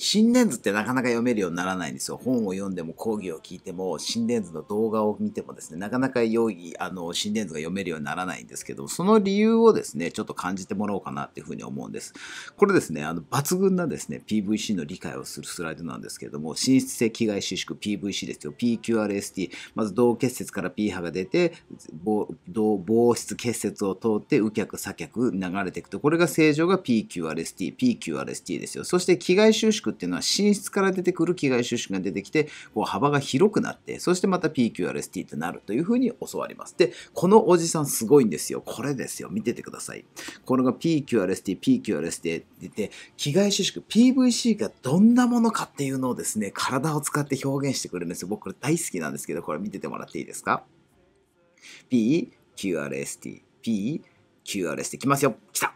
心電図ってなかなか読めるようにならないんですよ。本を読んでも講義を聞いても、心電図の動画を見てもですね、なかなか良い、あの、心電図が読めるようにならないんですけど、その理由をですね、ちょっと感じてもらおうかなっていうふうに思うんです。これですね、あの、抜群なですね、PVC の理解をするスライドなんですけれども、心室性気外収縮 PVC ですよ。PQRST。まず、同結節から P 波が出て、防湿結節を通って、右脚、左脚、流れていくと、これが正常が PQRST、PQRST ですよ。そして、気外収縮縮っていうのは寝室から出てくる気外収縮が出てきて、こう幅が広くなって、そしてまた PQRST ってなるというふうに教わります。で、このおじさんすごいんですよ。これですよ。見ててください。これが PQRST、PQRST って言って、気外収縮、PVC がどんなものかっていうのをですね、体を使って表現してくれるんですよ。僕これ大好きなんですけど、これ見ててもらっていいですか ?P、QRST、P、QRST 来ますよ。来た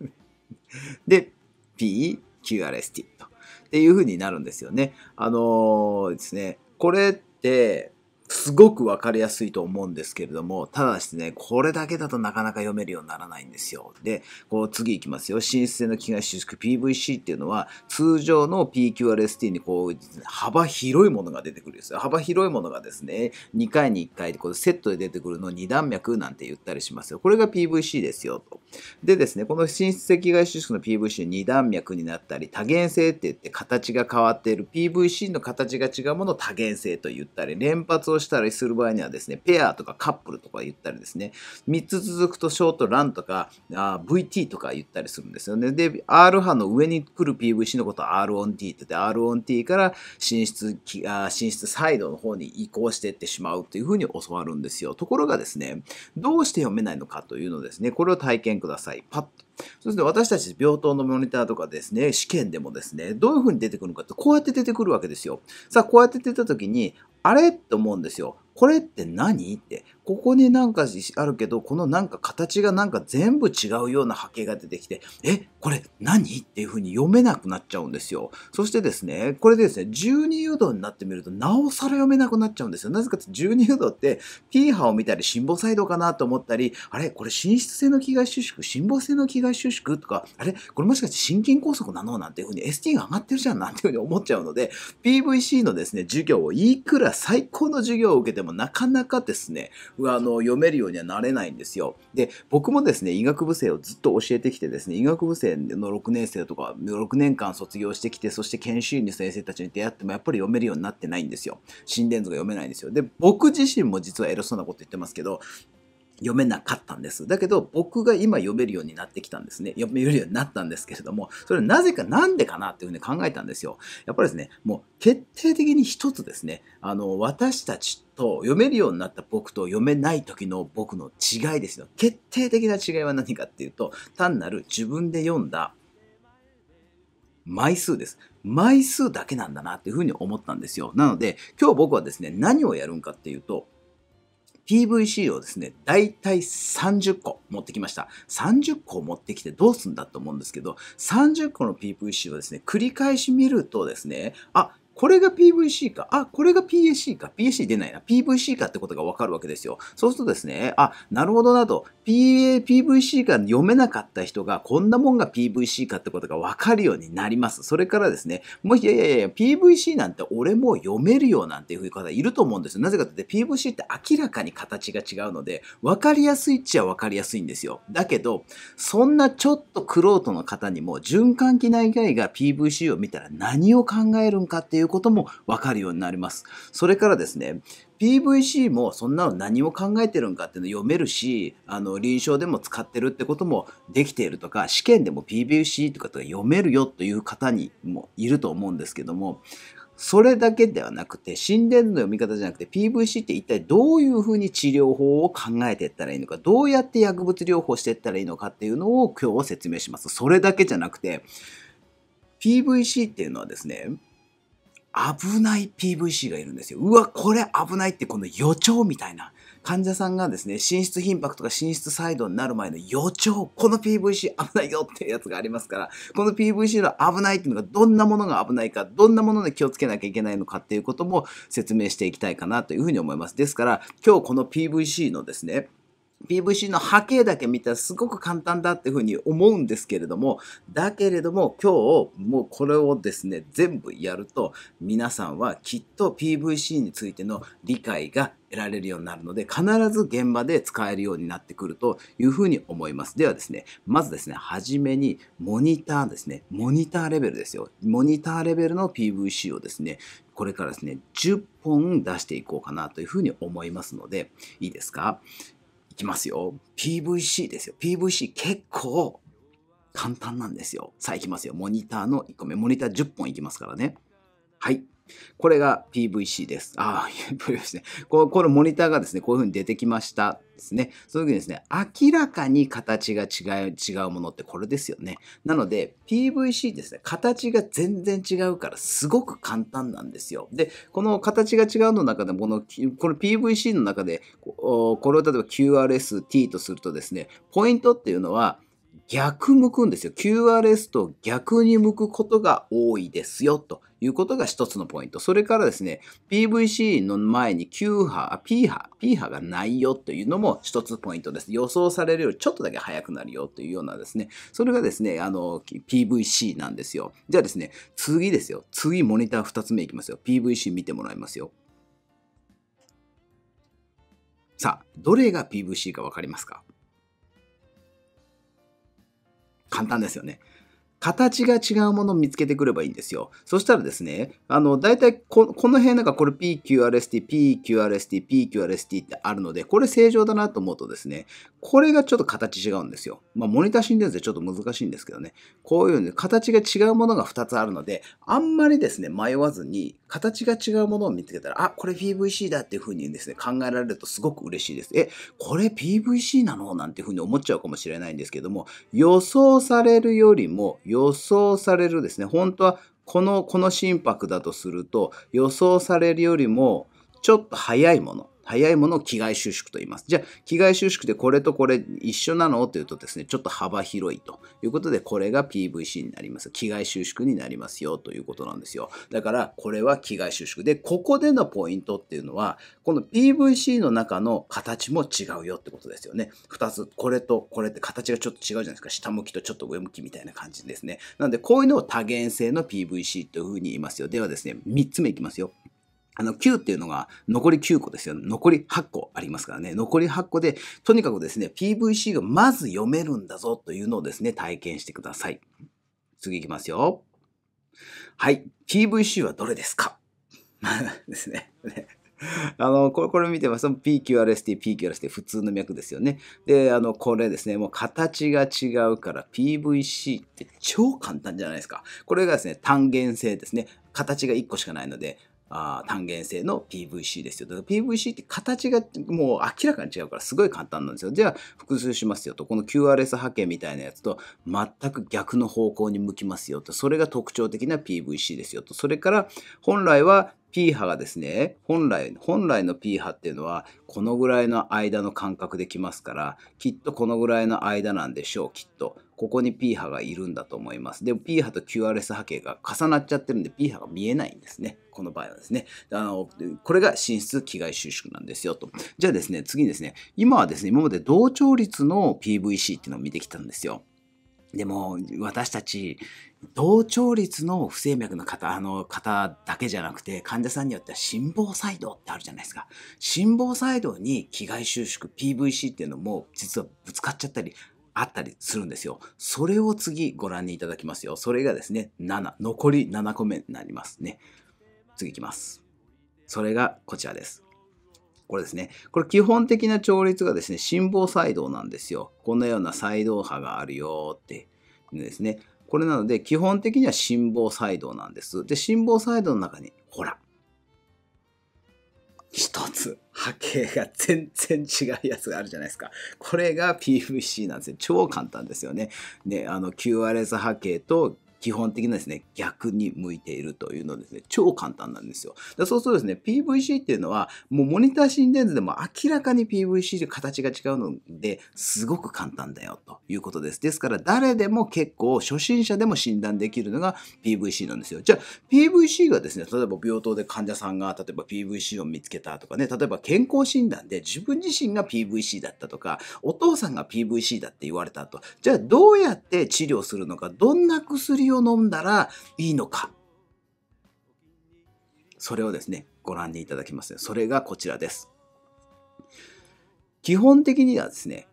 で、P、q r s t と。っていう風になるんですよね。あのー、ですね、これって、すごくわかりやすいと思うんですけれども、ただしね、これだけだとなかなか読めるようにならないんですよ。で、こう次いきますよ。新出性の機外収縮 PVC っていうのは、通常の PQRST にこう、幅広いものが出てくるんですよ。幅広いものがですね、2回に1回でこうセットで出てくるのを2段脈なんて言ったりしますよ。これが PVC ですよと。でですね、この新出性機外収縮の PVC2 段脈になったり、多元性って言って形が変わっている PVC の形が違うものを多元性と言ったり、連発を称したりする場合にはですね、ペアとかカップルとか言ったりですね、3つ続くとショートランとか、VT とか言ったりするんですよね。で、R 波の上に来る PVC のことは R on T って言って、R on T から進出、進出サイドの方に移行していってしまうというふうに教わるんですよ。ところがですね、どうして読めないのかというのですね、これを体験ください。パッとそして私たち病棟のモニターとかですね、試験でもですね、どういうふうに出てくるのかって、こうやって出てくるわけですよ。さあ、こうやって出た時に、あれと思うんですよ。これって何って、ここになんかあるけど、このなんか形がなんか全部違うような波形が出てきて、え、これ何っていう風に読めなくなっちゃうんですよ。そしてですね、これでですね、12誘導になってみると、なおさら読めなくなっちゃうんですよ。なぜかって12誘導って、P 波を見たり、心房サイドかなと思ったり、あれこれ心出性の気外収縮、心房性の気外収縮とか、あれこれもしかして心筋梗塞なのなんていう風に ST が上がってるじゃんなんていう風に思っちゃうので、PVC のですね、授業をいくら最高の授業を受けてもなかなかですね、あの読めるようにはなれないんですよ。で、僕もですね、医学部生をずっと教えてきてですね、医学部生の6年生とか、6年間卒業してきて、そして研修医の先生たちに出会ってもやっぱり読めるようになってないんですよ。心電図が読めないんですよ。で、僕自身も実は偉そうなこと言ってますけど、読めなかったんです。だけど、僕が今読めるようになってきたんですね。読めるようになったんですけれども、それはなぜか、なんでかなっていうふうに考えたんですよ。やっぱりですね、もう決定的に一つですね、あの、私たちと読めるようになった僕と読めない時の僕の違いですよ。決定的な違いは何かっていうと、単なる自分で読んだ枚数です。枚数だけなんだなっていうふうに思ったんですよ。なので、今日僕はですね、何をやるんかっていうと、PVC をですね、大体30個持ってきました。30個持ってきてどうすんだと思うんですけど、30個の PVC をですね、繰り返し見るとですね、あ、これが PVC か、あ、これが PAC か、PAC 出ないな、PVC かってことがわかるわけですよ。そうするとですね、あ、なるほどなと、PA、PVC が読めなかった人が、こんなもんが PVC かってことがわかるようになります。それからですね、もし、いやいやいや、PVC なんて俺も読めるよなんていう方いると思うんですよ。なぜかって、PVC って明らかに形が違うので、分かりやすいっちゃ分かりやすいんですよ。だけど、そんなちょっと苦労人の方にも、循環器内外が PVC を見たら何を考えるんかっていうこともわかるようになります。それからですね、PVC もそんなの何を考えてるんかっていうの読めるし、あの、臨床でも使ってるってこともできているとか、試験でも PVC とかと読めるよという方にもいると思うんですけども、それだけではなくて、心電図の読み方じゃなくて、PVC って一体どういうふうに治療法を考えていったらいいのか、どうやって薬物療法していったらいいのかっていうのを今日は説明します。それだけじゃなくて、PVC っていうのはですね、危ない PVC がいるんですよ。うわ、これ危ないってこの予兆みたいな。患者さんがですね、心室頻迫とか心室細動になる前の予兆、この PVC 危ないよっていうやつがありますから、この PVC の危ないっていうのがどんなものが危ないか、どんなもので気をつけなきゃいけないのかっていうことも説明していきたいかなというふうに思います。ですから、今日この PVC のですね、PVC の波形だけ見たらすごく簡単だっていうふうに思うんですけれども、だけれども今日もうこれをですね、全部やると皆さんはきっと PVC についての理解が得られるようになるので、必ず現場で使えるようになってくるというふうに思います。ではですね、まずですね、はじめにモニターですね、モニターレベルですよ。モニターレベルの PVC をですね、これからですね、10本出していこうかなというふうに思いますので、いいですかきますよ。PVC ですよ。PVC 結構簡単なんですよ。さあ行きますよ。モニターの1個目。モニター10本いきますからね。はい。これが PVC です。ああ、PVC ね。このモニターがですね、こういうふうに出てきましたですね。そういううにですね、明らかに形が違う、違うものってこれですよね。なので、PVC ですね、形が全然違うからすごく簡単なんですよ。で、この形が違うの中でも、この、この PVC の中で、これを例えば QRST とするとですね、ポイントっていうのは、逆向くんですよ。QRS と逆に向くことが多いですよ、ということが一つのポイント。それからですね、PVC の前に Q 波、P 波、P 波がないよというのも一つポイントです。予想されるよりちょっとだけ早くなるよというようなですね、それがですね、あの、PVC なんですよ。じゃあですね、次ですよ。次モニター2つ目いきますよ。PVC 見てもらいますよ。さあ、どれが PVC か分かりますか簡単ですよね。形が違うものを見つけてくればいいんですよ。そしたらですね、あの、大体こ、この辺なんかこれ PQRST、PQRST、PQRST ってあるので、これ正常だなと思うとですね、これがちょっと形違うんですよ。まあ、モニター診断図でちょっと難しいんですけどね、こういうね、形が違うものが2つあるので、あんまりですね、迷わずに、形が違うものを見つけたら、あ、これ PVC だっていうふうにですね、考えられるとすごく嬉しいです。え、これ PVC なのなんていうふうに思っちゃうかもしれないんですけども、予想されるよりも、予想されるですね、本当はこの、この心拍だとすると、予想されるよりもちょっと早いもの。早いものを気概収縮と言います。じゃあ、気概収縮でこれとこれ一緒なのというとですね、ちょっと幅広いということで、これが PVC になります。気概収縮になりますよということなんですよ。だから、これは気概収縮。で、ここでのポイントっていうのは、この PVC の中の形も違うよってことですよね。2つ、これとこれって形がちょっと違うじゃないですか。下向きとちょっと上向きみたいな感じですね。なので、こういうのを多元性の PVC というふうに言いますよ。ではですね、3つ目いきますよ。あの、9っていうのが残り9個ですよ。残り8個ありますからね。残り8個で、とにかくですね、PVC がまず読めるんだぞというのをですね、体験してください。次いきますよ。はい。PVC はどれですか ですね。あの、これ、これ見てます。PQRST、PQRST、普通の脈ですよね。で、あの、これですね、もう形が違うから PVC って超簡単じゃないですか。これがですね、単元性ですね。形が1個しかないので、あ単元性の PVC ですよ。だから PVC って形がもう明らかに違うからすごい簡単なんですよ。じゃあ複数しますよと。この QRS 波形みたいなやつと全く逆の方向に向きますよと。それが特徴的な PVC ですよと。それから本来は P 波がですね、本来、本来の P 波っていうのは、このぐらいの間の間隔できますから、きっとこのぐらいの間なんでしょう、きっと。ここに P 波がいるんだと思います。でも P 波と QRS 波形が重なっちゃってるんで P 波が見えないんですね。この場合はですね。あのこれが進出気外収縮なんですよと。じゃあですね、次にですね、今はですね、今まで同調率の PVC っていうのを見てきたんですよ。でも私たち同調率の不整脈の方あの方だけじゃなくて患者さんによっては心房細動ってあるじゃないですか心房細動に気外収縮 PVC っていうのも実はぶつかっちゃったりあったりするんですよ。それを次ご覧にいただきますよ。それがですね、7、残り7個目になりますね。次いきます。それがこちらです。これですね。これ基本的な調律がですね、心房細動なんですよ。こんなような細動波があるよってうですね。これなので、基本的には心房細動なんです。で、心房細動の中に、ほら、一つ波形が全然違うやつがあるじゃないですか。これが PVC なんですよ。超簡単ですよね。ね、あの QRS 波形と基本的なですね、逆に向いているというのですね、超簡単なんですよ。でそうするとですね、PVC っていうのは、もうモニター心電図でも明らかに PVC で形が違うので、すごく簡単だよということです。ですから、誰でも結構、初心者でも診断できるのが PVC なんですよ。じゃあ、PVC がですね、例えば病棟で患者さんが、例えば PVC を見つけたとかね、例えば健康診断で自分自身が PVC だったとか、お父さんが PVC だって言われたと。じゃあ、どうやって治療するのか、どんな薬を飲んだらいいのかそれをですね、ご覧にいただきます、ね。それがこちらです。基本的にはですね、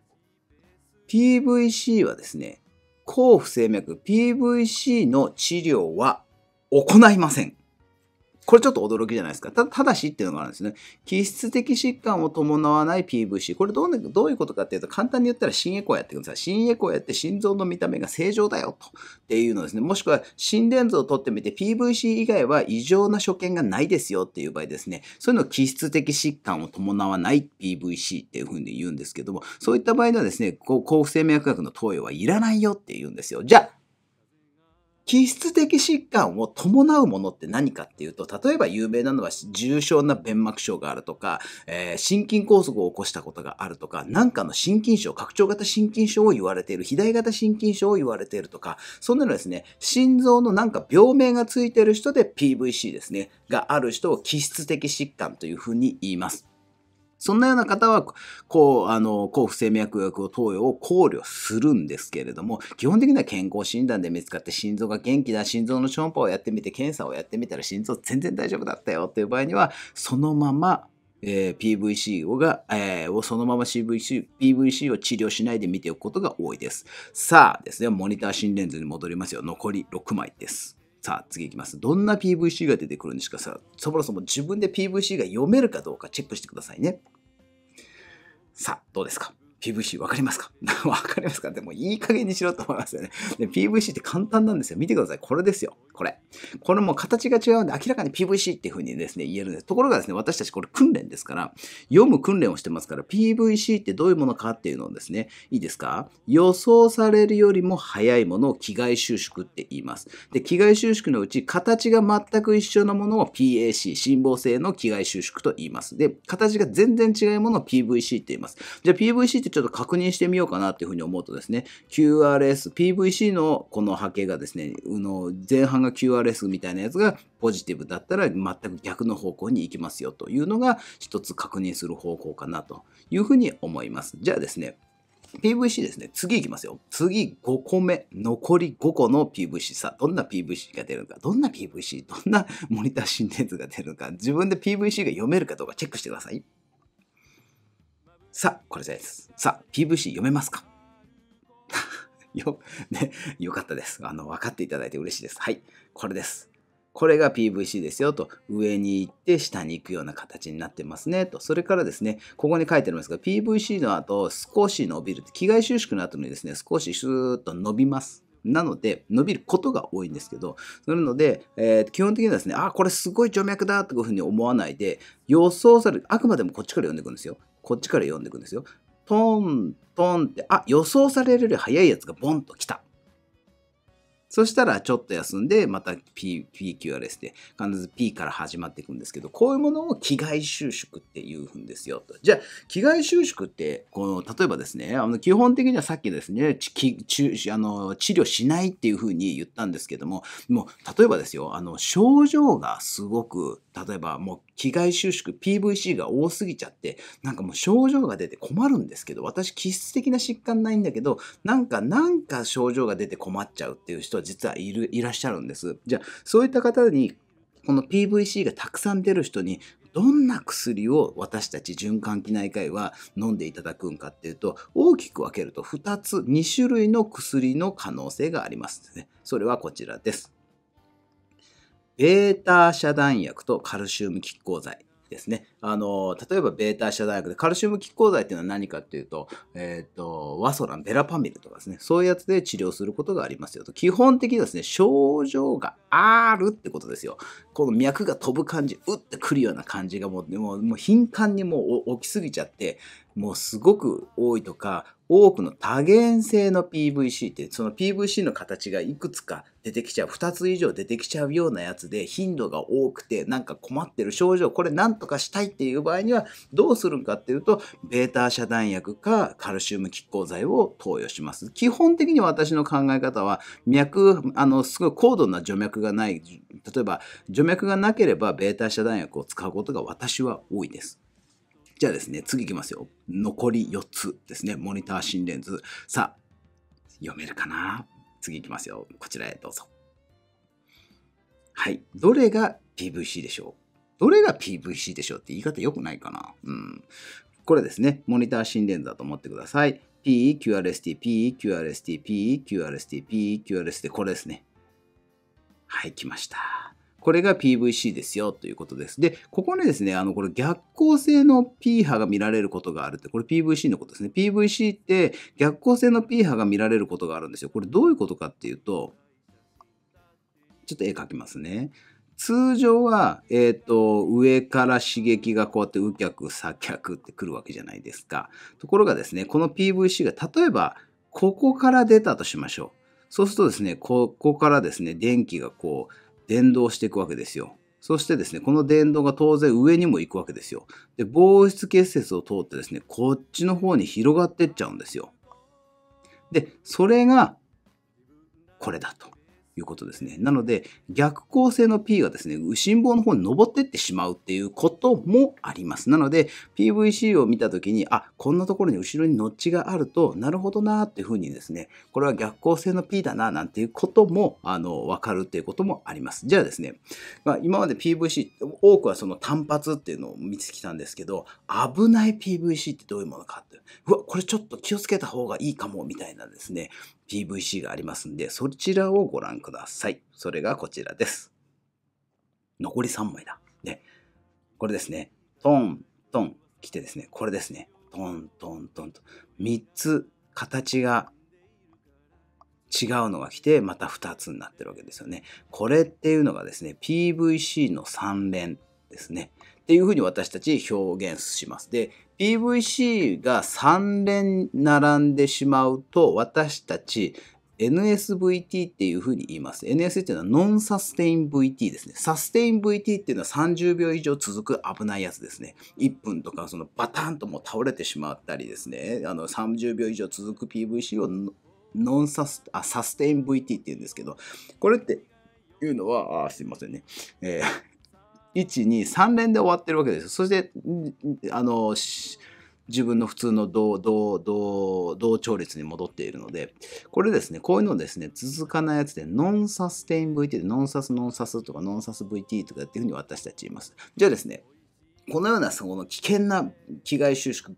PVC はですね、抗不整脈 PVC の治療は行いません。これちょっと驚きじゃないですか。ただしっていうのがあるんですね。気質的疾患を伴わない PVC。これどう,、ね、どういうことかっていうと、簡単に言ったら心エコーやってください。心エコーやって心臓の見た目が正常だよと。っていうのですね。もしくは心電図を取ってみて PVC 以外は異常な所見がないですよっていう場合ですね。そういうのを気質的疾患を伴わない PVC っていうふうに言うんですけども、そういった場合にはですね、こう、抗生脈薬の投与はいらないよっていうんですよ。じゃあ、気質的疾患を伴うものって何かっていうと、例えば有名なのは重症な弁膜症があるとか、えー、心筋梗塞を起こしたことがあるとか、なんかの心筋症、拡張型心筋症を言われている、肥大型心筋症を言われているとか、そんなのですね、心臓のなんか病名がついている人で PVC ですね、がある人を気質的疾患というふうに言います。そんなような方は、こう、あの、抗不整脈薬を投与を考慮するんですけれども、基本的には健康診断で見つかって心臓が元気だ、心臓の超音波をやってみて、検査をやってみたら心臓全然大丈夫だったよっていう場合には、そのまま、えー、PVC をが、えー、をそのまま CVC、PVC を治療しないで見ておくことが多いです。さあですね、モニター心電図に戻りますよ。残り6枚です。さあ、次いきます。どんな PVC が出てくるんですかさあ、そもそも自分で PVC が読めるかどうかチェックしてくださいね。さあ、どうですか PVC 分かりますか分 かりますかでもいい加減にしろと思いますよね。で、PVC って簡単なんですよ。見てください。これですよ。これ。これも形が違うんで、明らかに PVC っていうふうにですね、言えるんです。ところがですね、私たちこれ訓練ですから、読む訓練をしてますから、PVC ってどういうものかっていうのをですね、いいですか予想されるよりも早いものを気外収縮って言います。で、機外収縮のうち、形が全く一緒のものを PAC、辛抱性の気外収縮と言います。で、形が全然違うものを PVC って言います。じゃあ PVC ってちょっと確認してみようかなっていうふうに思うとですね、QRS、PVC のこの波形がですね、の前半が QRS みたいなやつがポジティブだったら全く逆の方向に行きますよというのが一つ確認する方向かなというふうに思います。じゃあですね、PVC ですね。次いきますよ。次5個目。残り5個の PVC。さどんな PVC が出るのか。どんな PVC、どんな モニター心電図が出るのか。自分で PVC が読めるかどうかチェックしてください。さあ、これです。さあ、PVC 読めますか よ、ね、よかったです。あの、分かっていただいて嬉しいです。はい、これです。これが PVC ですよと、上に行って下に行くような形になってますねと、それからですね、ここに書いてありますが、PVC の後、少し伸びる、機外収縮の後にですね、少しシューッと伸びます。なので、伸びることが多いんですけど、なので、えー、基本的にはですね、あ、これすごい徐脈だというふうに思わないで、予想される、あくまでもこっちから読んでいくんですよ。こっちから読んでいくんですよ。トン、トンって、あ、予想されるより早いやつがボンと来た。そしたらちょっと休んで、また P、PQRS で、必ず P から始まっていくんですけど、こういうものを気外収縮っていうんですよと。じゃあ、気外収縮って、この、例えばですね、あの、基本的にはさっきですね、治あの治療しないっていうふうに言ったんですけども、もう、例えばですよ、あの、症状がすごく、例えばもう被害収縮、PVC が多すぎちゃって、なんかもう症状が出て困るんですけど、私気質的な疾患ないんだけど、なんか、なんか症状が出て困っちゃうっていう人は実はいる、いらっしゃるんです。じゃあ、そういった方に、この PVC がたくさん出る人に、どんな薬を私たち循環器内科医は飲んでいただくんかっていうと、大きく分けると2つ、2種類の薬の可能性がありますね。それはこちらです。ベータ遮断薬とカルシウム拮抗剤ですね。あの、例えばベータ遮断薬で、カルシウム拮抗剤っていうのは何かっていうと、えっ、ー、と、ワソラン、ベラパミルとかですね、そういうやつで治療することがありますよと。基本的にですね、症状があるってことですよ。この脈が飛ぶ感じ、うってくるような感じがもう、もう、もう頻繁にもう起きすぎちゃって、もうすごく多いとか、多くの多元性の PVC って、その PVC の形がいくつか出てきちゃう、2つ以上出てきちゃうようなやつで頻度が多くて、なんか困ってる症状、これなんとかしたいっていう場合には、どうするかっていうと、ベータ遮断薬かカルシウム拮抗剤を投与します。基本的に私の考え方は、脈、あの、すごい高度な除脈がない、例えば除脈がなければベータ遮断薬を使うことが私は多いです。じゃあですね、次いきますよ。残り4つですね。モニター心レンズ。さあ、読めるかな次いきますよ。こちらへどうぞ。はい。どれが PVC でしょうどれが PVC でしょうって言い方良くないかなうん。これですね、モニター心電図だと思ってください。P、QRST、P、QRST、P、QRST、P、QRST、これですね。はい、来ました。これが PVC ですよということです。で、ここにですね、あの、これ逆光性の P 波が見られることがあるって、これ PVC のことですね。PVC って逆光性の P 波が見られることがあるんですよ。これどういうことかっていうと、ちょっと絵描きますね。通常は、えっ、ー、と、上から刺激がこうやって右脚、左脚って来るわけじゃないですか。ところがですね、この PVC が例えば、ここから出たとしましょう。そうするとですね、ここからですね、電気がこう、伝導していくわけですよ。そしてですね、この電動が当然上にも行くわけですよ。で、防湿結節を通ってですね、こっちの方に広がってっちゃうんですよ。で、それがこれだと。いうことですね。なので、逆行性の P がですね、右心房の方に登ってってしまうっていうこともあります。なので、PVC を見たときに、あ、こんなところに後ろにノッチがあると、なるほどなーっていうふうにですね、これは逆行性の P だな、なんていうことも、あの、わかるっていうこともあります。じゃあですね、まあ、今まで PVC、多くはその単発っていうのを見つけたんですけど、危ない PVC ってどういうものかとうわ、これちょっと気をつけた方がいいかも、みたいなですね、PVC がありますんで、そちらをご覧ください。それがこちらです。残り3枚だ。ね。これですね。トン、トン、来てですね、これですね。トン、トン、トンと。3つ形が違うのが来て、また2つになってるわけですよね。これっていうのがですね、PVC の3連ですね。っていうふうに私たち表現します。で、PVC が3連並んでしまうと、私たち NSVT っていうふうに言います。NS っていうのはノンサステイン VT ですね。サステイン VT っていうのは30秒以上続く危ないやつですね。1分とかそのバタンともう倒れてしまったりですね。あの30秒以上続く PVC をノンサスあサステイン VT っていうんですけど、これっていうのは、あすいませんね。えー123連で終わってるわけですそしてあの自分の普通の同同同同調率に戻っているので、これですね、こういうのですね、続かないやつで、ノンサステイン VT で、ノンサスノンサスとか、ノンサス VT とかっていうふうに私たち言います。じゃあですね、このようなその危険な危害収縮、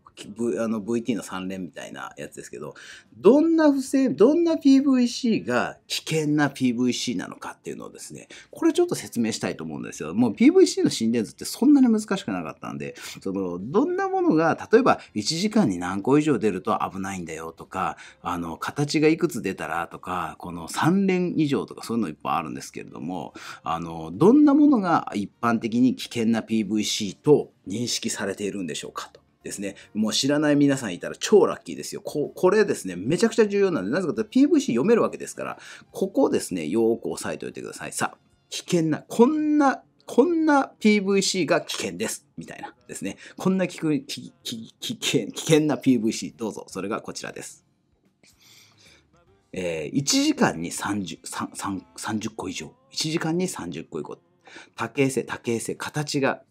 あの VT の3連みたいなやつですけど、どんな不正、どんな PVC が危険な PVC なのかっていうのをですね、これちょっと説明したいと思うんですよ。もう PVC の心電図ってそんなに難しくなかったんで、その、どんなものが、例えば1時間に何個以上出ると危ないんだよとか、あの、形がいくつ出たらとか、この3連以上とかそういうのいっぱいあるんですけれども、あの、どんなものが一般的に危険な PVC とう認識されているんでしょうかと。ですね。もう知らない皆さんいたら超ラッキーですよ。ここれですね、めちゃくちゃ重要なんで、なぜかというと PVC 読めるわけですから、ここですね、よく押さえておいてください。さあ、危険な、こんな、こんな PVC が危険です。みたいなですね。こんな危険、危険、危険な PVC、どうぞ。それがこちらです。えー、1時間に 30, 30, 30個以上。1時間に30個以上。多形性、多形性、形が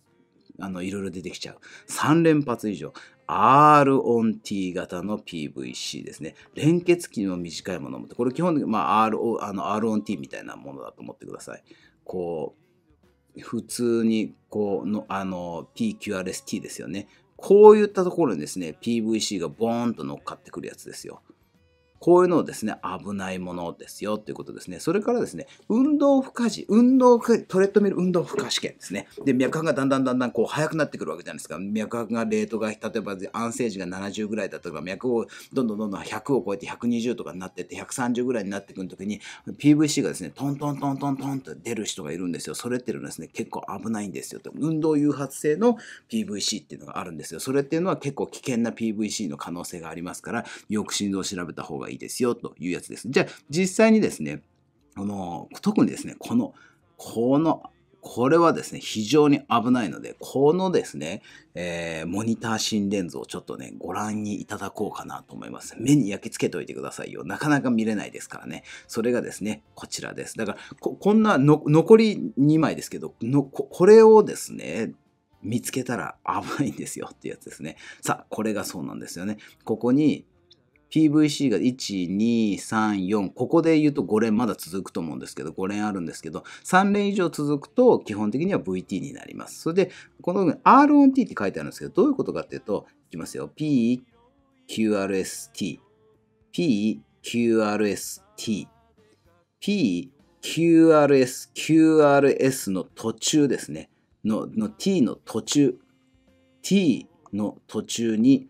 あの、いろいろ出てきちゃう。3連発以上。R on T 型の PVC ですね。連結期の短いものも。これ基本的に、まあ、R, o あの R on T みたいなものだと思ってください。こう、普通に、こうの、あの、PQRST ですよね。こういったところにですね、PVC がボーンと乗っかってくるやつですよ。こういうのをですね、危ないものですよということですね。それからですね、運動負荷時、運動、トレッドミル運動負荷試験ですね。で、脈拍がだんだんだんだんこう速くなってくるわけじゃないですか。脈拍がレートが、例えば安静時が70ぐらいだとか、脈をどんどんどんどん100を超えて120とかになってって、130ぐらいになってくるときに、PVC がですね、トントントントントンと出る人がいるんですよ。それっていうのはですね、結構危ないんですよと。運動誘発性の PVC っていうのがあるんですよ。それっていうのは結構危険な PVC の可能性がありますから、よく心臓を調べた方ががいいですよというやつです。じゃあ実際にですね、この特にですね、この、このこれはですね、非常に危ないので、このですね、えー、モニター心電図をちょっとね、ご覧にいただこうかなと思います。目に焼き付けておいてくださいよ。なかなか見れないですからね。それがですね、こちらです。だから、ここんなの、残り2枚ですけど、のここれをですね、見つけたら危ないんですよってやつですね。さあ、これがそうなんですよね。ここに、PVC が1234ここで言うと5連まだ続くと思うんですけど5連あるんですけど3連以上続くと基本的には VT になりますそれでこの r o n t って書いてあるんですけどどういうことかっていうといきますよ PQRST PQRST PQRS QRS の途中ですねのの T の途中 T の途中に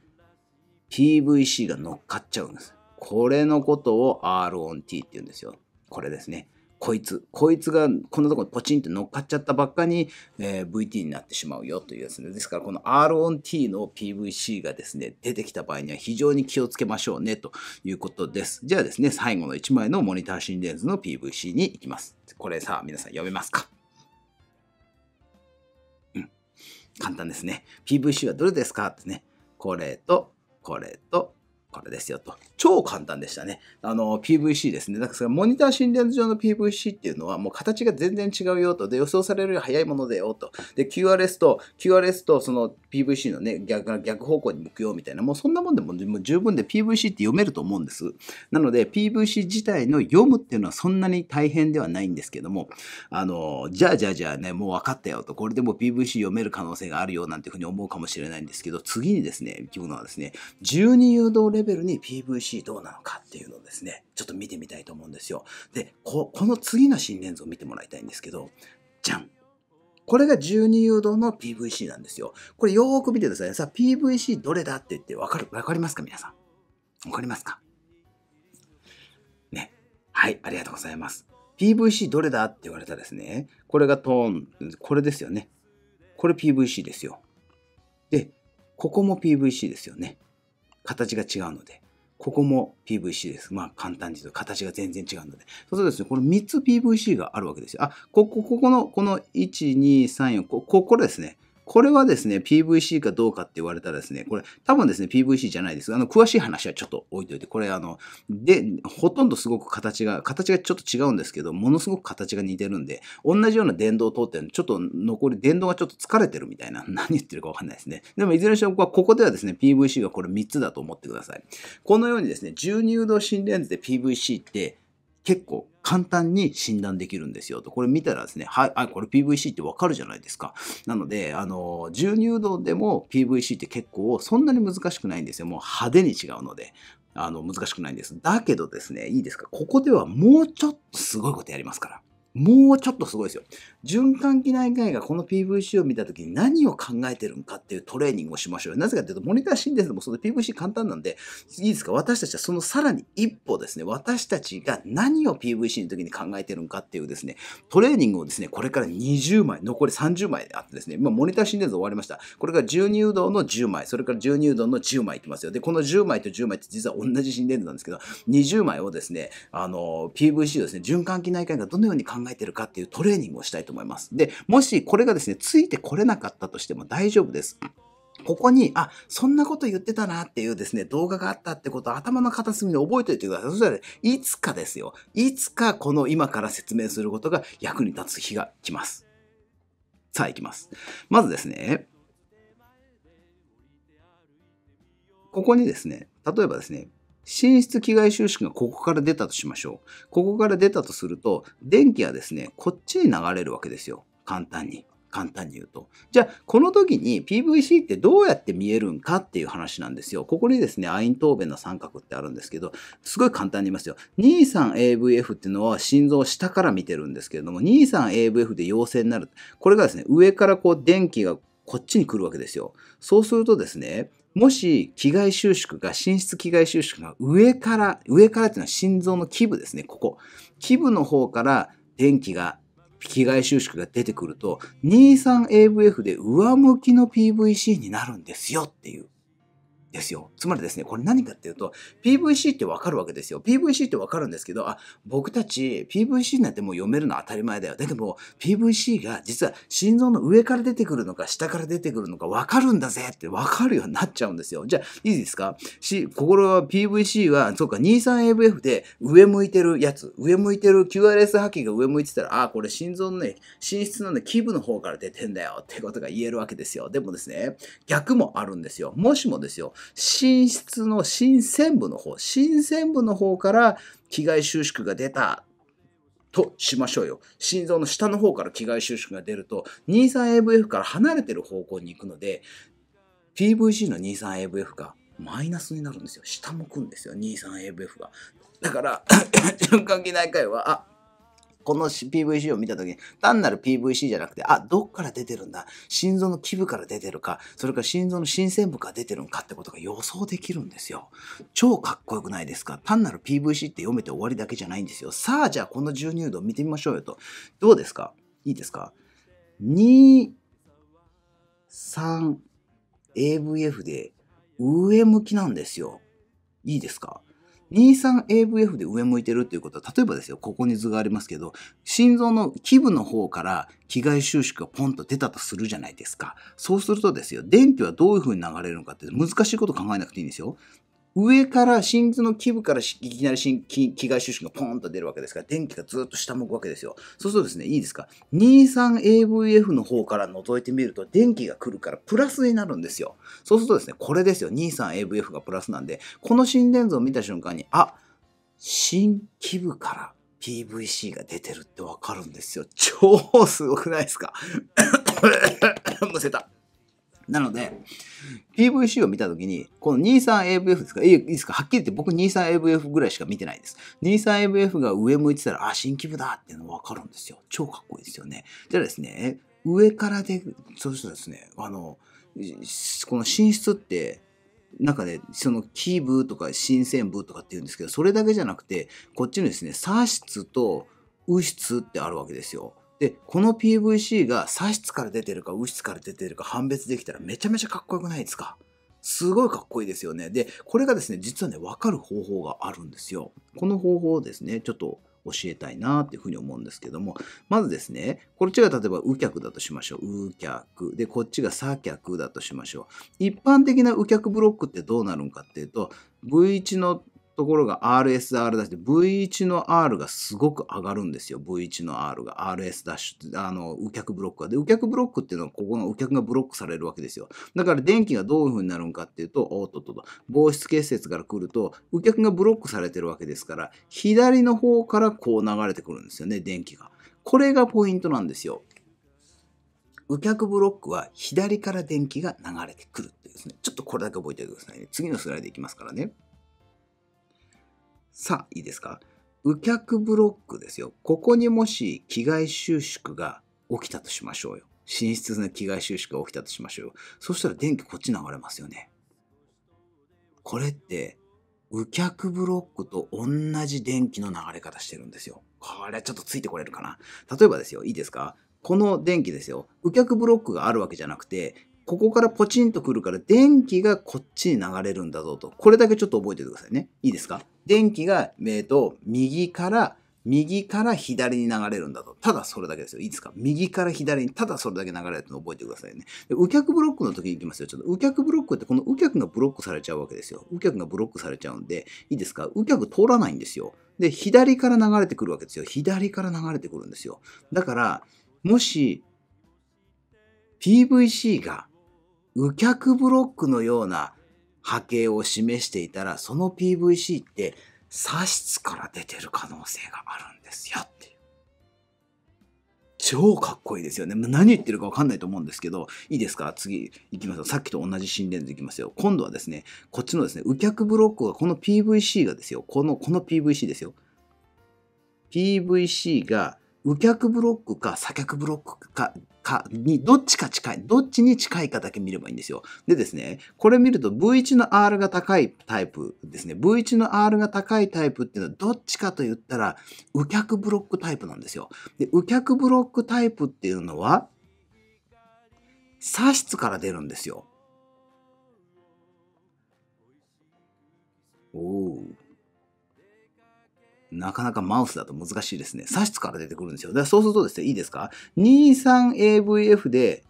PVC が乗っかっちゃうんです。これのことを R-on-T って言うんですよ。これですね。こいつ。こいつがこんなとこにポチンって乗っかっちゃったばっかに、えー、VT になってしまうよというやつで、ね、ですからこの R-on-T の PVC がですね、出てきた場合には非常に気をつけましょうねということです。じゃあですね、最後の1枚のモニター心電図の PVC に行きます。これさあ、皆さん読めますかうん。簡単ですね。PVC はどれですかってね。これとこれとからですよと。超簡単でしたね。あの、PVC ですね。だからモニター心電図上の PVC っていうのはもう形が全然違うよと。で、予想されるより早いものだよと。で、QRS と、QRS とその PVC のね、逆逆方向に向くよみたいな、もうそんなもんでももう十分で PVC って読めると思うんです。なので、PVC 自体の読むっていうのはそんなに大変ではないんですけども、あの、じゃあじゃあじゃあね、もう分かったよと。これでも PVC 読める可能性があるよなんていうふうに思うかもしれないんですけど、次にですね、聞くのはですね、12誘導レベルベルに PVC どうなのかっていうのをですね、ちょっと見てみたいと思うんですよ。で、ここの次の心電図を見てもらいたいんですけど、じゃんこれが12誘導の PVC なんですよ。これよーく見てください。さあ、PVC どれだって言ってわかる、わかりますか皆さん。わかりますかね。はい、ありがとうございます。PVC どれだって言われたらですね、これがトーン、これですよね。これ PVC ですよ。で、ここも PVC ですよね。形が違うので、ここも PVC です。まあ簡単に言うと形が全然違うので。そうするとですね、この3つ PVC があるわけですよ。あ、ここ、ここの、この1、2、3、4、こここですね。これはですね、PVC かどうかって言われたらですね、これ多分ですね、PVC じゃないです。あの、詳しい話はちょっと置いといて、これあの、で、ほとんどすごく形が、形がちょっと違うんですけど、ものすごく形が似てるんで、同じような電動を通ってちょっと残り、電動がちょっと疲れてるみたいな、何言ってるかわかんないですね。でも、いずれにしろも、はここではですね、PVC がこれ3つだと思ってください。このようにですね、12誘導心レンズで PVC って、結構簡単に診断できるんですよと。これ見たらですね、はい、あ、これ PVC ってわかるじゃないですか。なので、あの、重入道でも PVC って結構そんなに難しくないんですよ。もう派手に違うので。あの、難しくないんです。だけどですね、いいですか。ここではもうちょっとすごいことやりますから。もうちょっとすごいですよ。循環器内科医がこの PVC を見たときに何を考えてるんかっていうトレーニングをしましょう。なぜかというと、モニター心電図もその PVC 簡単なんで、いいですか私たちはそのさらに一歩ですね、私たちが何を PVC の時に考えてるんかっていうですね、トレーニングをですね、これから20枚、残り30枚であってですね、今モニター心電図終わりました。これから重乳道の10枚、それから重乳道の10枚いきますよ。で、この10枚と10枚って実は同じ心電図なんですけど、20枚をですね、あの、PVC をですね、循環器内科医がどのように考ええてるかっていうトレーニングをしたいと思います。で、もしこれがですね、ついてこれなかったとしても大丈夫です。ここに、あ、そんなこと言ってたなっていうですね、動画があったってことを頭の片隅で覚えておいてください。そしたら、いつかですよ。いつかこの今から説明することが役に立つ日が来ます。さあ、行きます。まずですね、ここにですね、例えばですね、室着替え収縮がここから出たとしましょう。ここから出たとすると、電気はですね、こっちに流れるわけですよ。簡単に。簡単に言うと。じゃあ、この時に PVC ってどうやって見えるんかっていう話なんですよ。ここにですね、アイントーベンの三角ってあるんですけど、すごい簡単に言いますよ。23AVF っていうのは心臓を下から見てるんですけれども、23AVF で陽性になる。これがですね、上からこう電気がこっちに来るわけですよ。そうするとですね、もし気外収縮が、心室気外収縮が上から、上からっていうのは心臓の基部ですね、ここ。基部の方から電気が、気外収縮が出てくると、23AVF で上向きの PVC になるんですよっていう。ですよ。つまりですね、これ何かっていうと、PVC ってわかるわけですよ。PVC ってわかるんですけど、あ、僕たち PVC なんてもう読めるのは当たり前だよ。だけど、PVC が実は心臓の上から出てくるのか、下から出てくるのかわかるんだぜってわかるようになっちゃうんですよ。じゃあ、いいですかし、心は PVC は、そうか、23AVF で上向いてるやつ、上向いてる QRS 波形が上向いてたら、あ、これ心臓のね、心室のね、基部の方から出てんだよってことが言えるわけですよ。でもですね、逆もあるんですよ。もしもですよ、寝室の新鮮部の方、新鮮部の方から気外収縮が出たとしましょうよ。心臓の下の方から気外収縮が出ると、23AVF から離れてる方向に行くので、PVC の 23AVF がマイナスになるんですよ。下向くんですよ、23AVF が。だから、循環器内科医は、あこの PVC を見た時に、単なる PVC じゃなくて、あ、どっから出てるんだ。心臓の基部から出てるか、それから心臓の心線部から出てるんかってことが予想できるんですよ。超かっこよくないですか単なる PVC って読めて終わりだけじゃないんですよ。さあ、じゃあこの1入度見てみましょうよと。どうですかいいですか ?2、3、AVF で上向きなんですよ。いいですか 23AVF で上向いてるっていうことは、例えばですよ、ここに図がありますけど、心臓の基部の方から気外収縮がポンと出たとするじゃないですか。そうするとですよ、電気はどういう風に流れるのかって難しいこと考えなくていいんですよ。上から心臓の基部からいきなり心気外収縮がポンと出るわけですから、電気がずっと下向くわけですよ。そうするとですね、いいですか ?23AVF の方から覗いてみると、電気が来るからプラスになるんですよ。そうするとですね、これですよ。23AVF がプラスなんで、この心電図を見た瞬間に、あ、心基部から PVC が出てるってわかるんですよ。超すごくないですか むせた。なので、PVC を見たときに、この 23AVF ですか、いいですか、はっきり言って僕 23AVF ぐらいしか見てないです。23AVF が上向いてたら、あ、新規部だっていうのわかるんですよ。超かっこいいですよね。じゃあですね、上からで、そうするとですね、あの、この寝室って、なんかね、そのキー部とか新鮮部とかって言うんですけど、それだけじゃなくて、こっちにですね、左室と右室ってあるわけですよ。で、この PVC が左室から出てるか右室から出てるか判別できたらめちゃめちゃかっこよくないですかすごいかっこいいですよね。で、これがですね、実はね、わかる方法があるんですよ。この方法をですね、ちょっと教えたいなっていうふうに思うんですけども、まずですね、こっちが例えば右脚だとしましょう。右脚。で、こっちが左脚だとしましょう。一般的な右脚ブロックってどうなるんかっていうと、V1 のところが RSR ダッシュで V1 の R がすごく上がるんですよ。V1 の R が RS ダッシュ、って、あの、右脚ブロックが。で、右脚ブロックっていうのはここの右脚がブロックされるわけですよ。だから電気がどういう風になるんかっていうと、おっとっとと、防湿結節から来ると、右脚がブロックされてるわけですから、左の方からこう流れてくるんですよね、電気が。これがポイントなんですよ。右脚ブロックは左から電気が流れてくるっていうですね。ちょっとこれだけ覚えておいてくださいね。次のスライドいきますからね。さあ、いいですか右脚ブロックですよ。ここにもし機外収縮が起きたとしましょうよ。寝室の機外収縮が起きたとしましょうよ。そしたら電気こっち流れますよね。これって、右脚ブロックと同じ電気の流れ方してるんですよ。これちょっとついてこれるかな。例えばですよ、いいですかこの電気ですよ。右脚ブロックがあるわけじゃなくて、ここからポチンとくるから電気がこっちに流れるんだぞと。これだけちょっと覚えててくださいね。いいですか電気が、えっ、ー、と、右から、右から左に流れるんだと。ただそれだけですよ。いいですか右から左にただそれだけ流れるってのを覚えてくださいね。で、右脚ブロックの時に行きますよ。ちょっと右脚ブロックってこの右脚がブロックされちゃうわけですよ。右脚がブロックされちゃうんで、いいですか右脚通らないんですよ。で、左から流れてくるわけですよ。左から流れてくるんですよ。だから、もし、PVC が右脚ブロックのような波形を示していたら、その PVC って左室から出てる可能性があるんですよっていう。超かっこいいですよね。何言ってるかわかんないと思うんですけど、いいですか次行きますよ。さっきと同じ心電図いきますよ。今度はですね、こっちのですね、右脚ブロックがこの PVC がですよ。この、この PVC ですよ。PVC が右脚ブロックか左脚ブロックかかに、どっちか近い、どっちに近いかだけ見ればいいんですよ。でですね、これ見ると V1 の R が高いタイプですね。V1 の R が高いタイプっていうのはどっちかと言ったら、右脚ブロックタイプなんですよ。で、右脚ブロックタイプっていうのは、左室から出るんですよ。おお。なかなかマウスだと難しいですね。差しから出てくるんですよ。だからそうするとですね、いいですか ?23AVF で、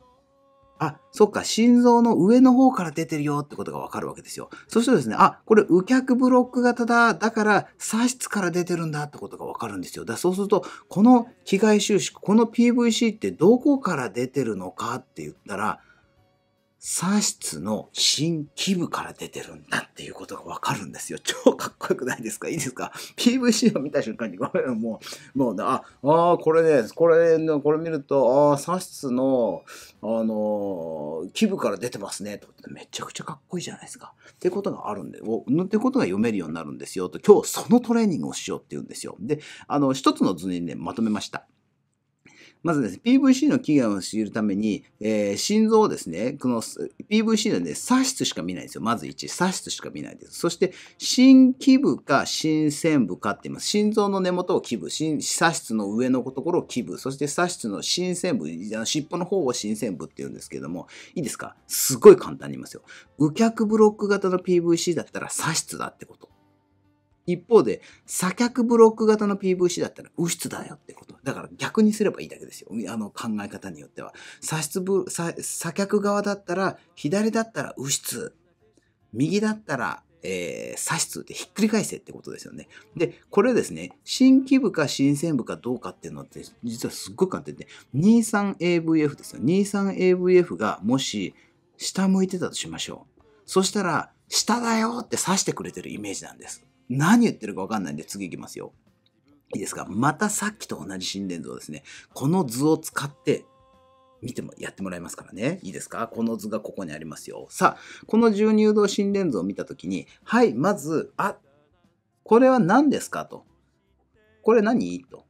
あ、そっか、心臓の上の方から出てるよってことがわかるわけですよ。そしてですね、あ、これ、右脚ブロック型だ、だから、左室から出てるんだってことがわかるんですよ。だそうすると、この機械収縮、この PVC ってどこから出てるのかって言ったら、左室の新規部から出てるんだっていうことがわかるんですよ。超かっこよくないですかいいですか ?PVC を見た瞬間に、これもう、もうね、あ、あこれね、これ、ね、これ見ると、ああ、サ室の、あのー、機部から出てますね、と。めちゃくちゃかっこいいじゃないですか。ってことがあるんで、おってことが読めるようになるんですよ、と。今日そのトレーニングをしようっていうんですよ。で、あの、一つの図にね、まとめました。まずですね、PVC の起源を知るために、えー、心臓をですね、この PVC のね、左室しか見ないんですよ。まず1、左室しか見ないです。そして、心気部か心線部かって言います。心臓の根元を気部、左室の上のところを気部、そして左室の心線部、尻尾の方を心線部って言うんですけども、いいですかすごい簡単に言いますよ。右脚ブロック型の PVC だったら左室だってこと。一方で、左脚ブロック型の PVC だったら右室だよってこと。だから逆にすればいいだけですよ。あの考え方によっては。左室部、左脚側だったら、左だったら右室。右だったら、えー、左室ってひっくり返せってことですよね。で、これですね、新規部か新鮮部かどうかっていうのって、実はすっごい簡単で、23AVF ですよ。23AVF がもし下向いてたとしましょう。そしたら、下だよって指してくれてるイメージなんです。何言ってるかわかんないんで次いきますよ。いいですかまたさっきと同じ心電図をですね、この図を使って見ても、やってもらいますからね。いいですかこの図がここにありますよ。さあ、この十入道心電図を見たときに、はい、まず、あ、これは何ですかと。これ何と。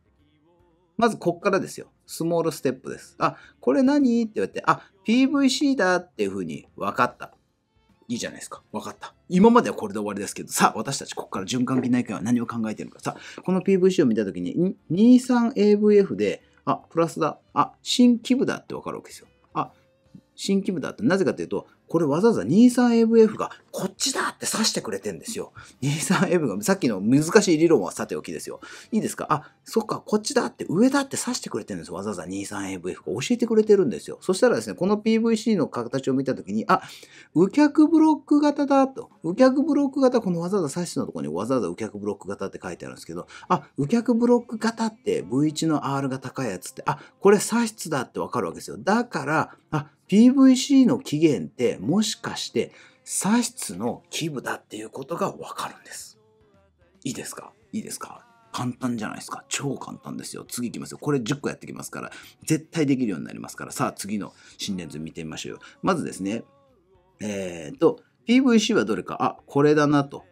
まずこっからですよ。スモールステップです。あ、これ何って言われて、あ、PVC だっていうふうに分かった。いいじゃないですか。分かった。今まではこれで終わりですけど、さあ、私たちここから循環器内科は何を考えてるのか。さあ、この PVC を見たときに、23AVF で、あ、プラスだ、あ、新規部だって分かるわけですよ。あ、新規部だって、なぜかというと、これわざわざ 23AVF がこっちだって指してくれてんですよ。23AVF が、さっきの難しい理論はさておきですよ。いいですかあ、そっか、こっちだって上だって指してくれてるんですよ。わざわざ 23AVF が教えてくれてるんですよ。そしたらですね、この PVC の形を見たときに、あ、右脚ブロック型だと。右脚ブロック型、このわざわざ指してのところにわざわざ右脚ブロック型って書いてあるんですけど、あ、右脚ブロック型って V1 の R が高いやつって、あ、これ左室だってわかるわけですよ。だから、あ、PVC の起源ってもしかして砂質の基部だっていうことがわかるんです。いいですかいいですか簡単じゃないですか超簡単ですよ。次いきますよ。これ10個やってきますから、絶対できるようになりますから、さあ次の心電図見てみましょうよ。まずですね、えっ、ー、と、PVC はどれか、あ、これだなと。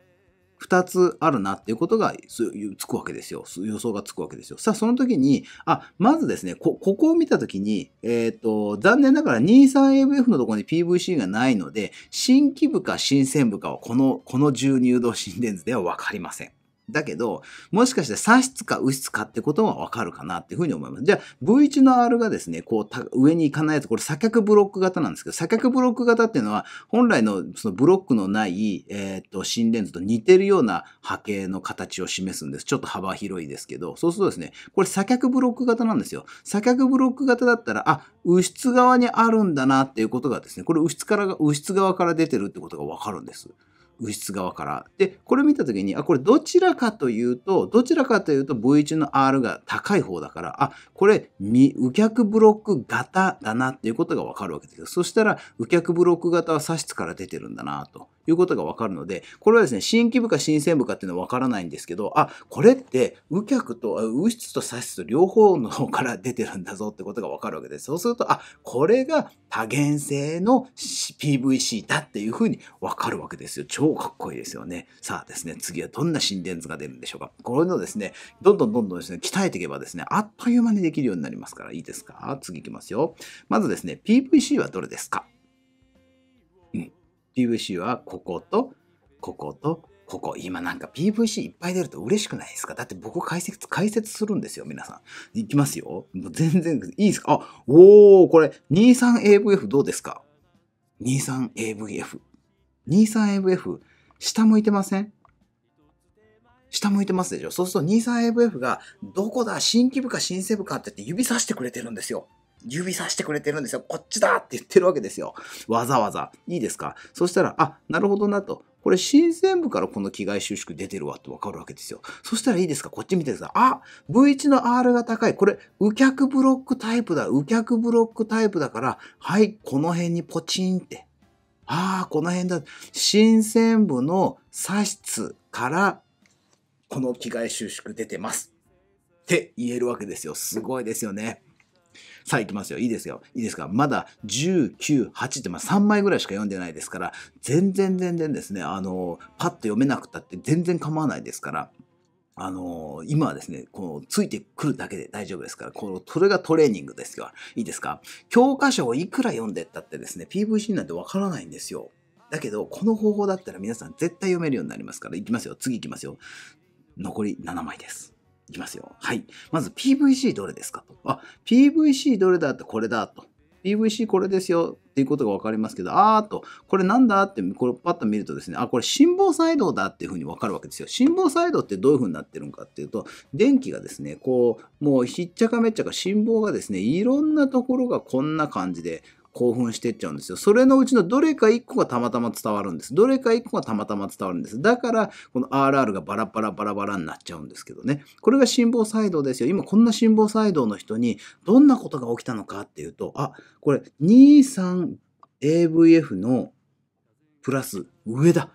2つあるなっていうことがつくわけですよ。予想がつくわけですよ。さあ、その時に、あ、まずですね、こ、ここを見た時に、えっ、ー、と、残念ながら 23ABF のところに PVC がないので、新規部か新鮮部かはこの、この重入道心電図では分かりません。だけど、もしかして左室か右室かってことはわかるかなっていうふうに思います。じゃあ、V1 の R がですね、こう、上に行かないと、これ左脚ブロック型なんですけど、左脚ブロック型っていうのは、本来のそのブロックのない、えー、っと、心電図と似てるような波形の形を示すんです。ちょっと幅広いですけど、そうするとですね、これ左脚ブロック型なんですよ。左脚ブロック型だったら、あ、右室側にあるんだなっていうことがですね、これ右室から、右室側から出てるってことがわかるんです。物質側から。で、これ見た時に、あ、これどちらかというと、どちらかというと V1 の R が高い方だから、あ、これ、右脚ブロック型だなっていうことがわかるわけですよ。そしたら、右脚ブロック型は差質から出てるんだなと。いうことがわかるので、これはですね、新規部か新鮮部かっていうのはわからないんですけど、あ、これって右脚と、右室と左室と両方の方から出てるんだぞってことがわかるわけです。そうすると、あ、これが多元性の PVC だっていうふうにわかるわけですよ。超かっこいいですよね。さあですね、次はどんな心電図が出るんでしょうか。これのですね、どんどんどんどんですね、鍛えていけばですね、あっという間にできるようになりますから、いいですか次いきますよ。まずですね、PVC はどれですか PVC はここと、ここと、ここ。今なんか PVC いっぱい出ると嬉しくないですかだって僕解説、解説するんですよ、皆さん。いきますよ。もう全然、いいですかあ、おー、これ、23AVF どうですか ?23AVF。23AVF、下向いてません下向いてますでしょそうすると 23AVF が、どこだ新規部か新セ部かって言って指さしてくれてるんですよ。指さしてくれてるんですよ。こっちだって言ってるわけですよ。わざわざ。いいですかそしたら、あ、なるほどなと。これ新鮮部からこの着替え収縮出てるわってわかるわけですよ。そしたらいいですかこっち見てください。あ !V1 の R が高い。これ、右脚ブロックタイプだ。右脚ブロックタイプだから、はい、この辺にポチンって。ああ、この辺だ。新鮮部の左室から、この着替え収縮出てます。って言えるわけですよ。すごいですよね。さあ行きますよ。いいですよ。いいですか。まだ19、8って、まあ、3枚ぐらいしか読んでないですから、全然全然ですね、あの、パッと読めなくたって全然構わないですから、あのー、今はですね、このついてくるだけで大丈夫ですから、この、それがトレーニングですよ。いいですか教科書をいくら読んでったってですね、PVC なんてわからないんですよ。だけど、この方法だったら皆さん絶対読めるようになりますから、いきますよ。次いきますよ。残り7枚です。いきますよ。はい。まず PVC どれですかと。あ、PVC どれだってこれだと。PVC これですよっていうことが分かりますけど、あーと、これなんだって、これパッと見るとですね、あ、これ心房細動だっていうふうに分かるわけですよ。心房細動ってどういうふうになってるのかっていうと、電気がですね、こう、もうひっちゃかめっちゃか心房がですね、いろんなところがこんな感じで、興奮してっちゃうんですよ。それのうちのどれか1個がたまたま伝わるんです。どれか1個がたまたま伝わるんです。だから、この RR がバラバラバラバラになっちゃうんですけどね。これが心房細動ですよ。今こんな心房細動の人にどんなことが起きたのかっていうと、あ、これ 23AVF のプラス上だ。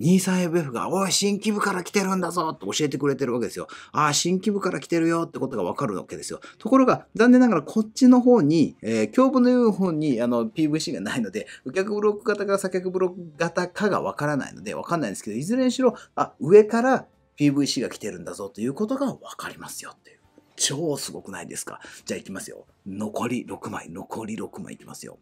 23FF が、おい、新規部から来てるんだぞって教えてくれてるわけですよ。ああ、新規部から来てるよってことがわかるわけですよ。ところが、残念ながらこっちの方に、えー、胸部の言う方に、あの、PVC がないので、右脚ブロック型か左脚ブロック型かがわからないので、わかんないんですけど、いずれにしろ、あ、上から PVC が来てるんだぞということがわかりますよっていう。超すごくないですかじゃあいきますよ。残り6枚、残り6枚いきますよ。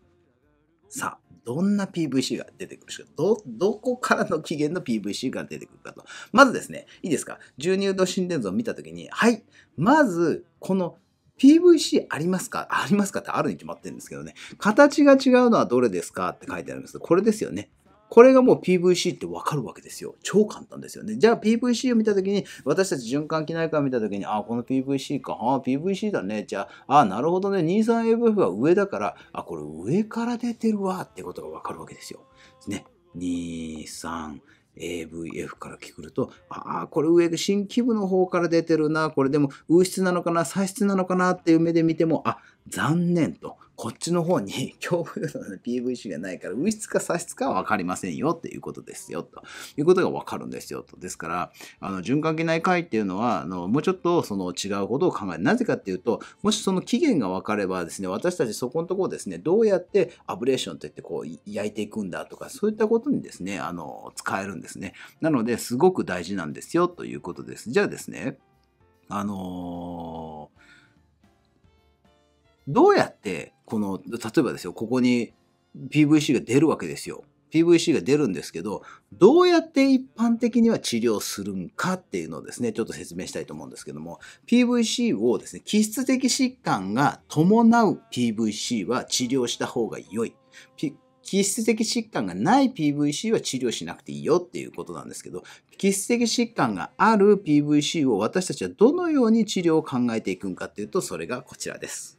さあ、どんな PVC が出てくるしか、ど、どこからの起源の PVC が出てくるかと。まずですね、いいですか重乳度心電図を見たときに、はい、まず、この PVC ありますかありますかってあるに決まってるんですけどね。形が違うのはどれですかって書いてあるんですけど、これですよね。これがもう PVC ってわかるわけですよ。超簡単ですよね。じゃあ PVC を見たときに、私たち循環器内科を見たときに、あ、この PVC か、あ、PVC だね。じゃあ、あ、なるほどね。2 3 a v f は上だから、あ、これ上から出てるわってことがわかるわけですよ。ね。23 AVF から聞くと、ああ、これ上、新規部の方から出てるな、これでも、右室なのかな、左室なのかなっていう目で見ても、あ、残念と。こっちの方に怖予度の PVC がないから、物質か差質かは分かりませんよっていうことですよ、ということが分かるんですよ、と。ですから、あの、循環器内科医っていうのは、あの、もうちょっとその違うことを考える。なぜかっていうと、もしその期限が分かればですね、私たちそこのところですね、どうやってアブレーションといってこう焼いていくんだとか、そういったことにですね、あの、使えるんですね。なので、すごく大事なんですよ、ということです。じゃあですね、あのー、どうやってこの、例えばですよ、ここに PVC が出るわけですよ。PVC が出るんですけど、どうやって一般的には治療するんかっていうのをですね、ちょっと説明したいと思うんですけども、PVC をですね、基質的疾患が伴う PVC は治療した方が良い。気質的疾患がない PVC は治療しなくていいよっていうことなんですけど、基質的疾患がある PVC を私たちはどのように治療を考えていくんかっていうと、それがこちらです。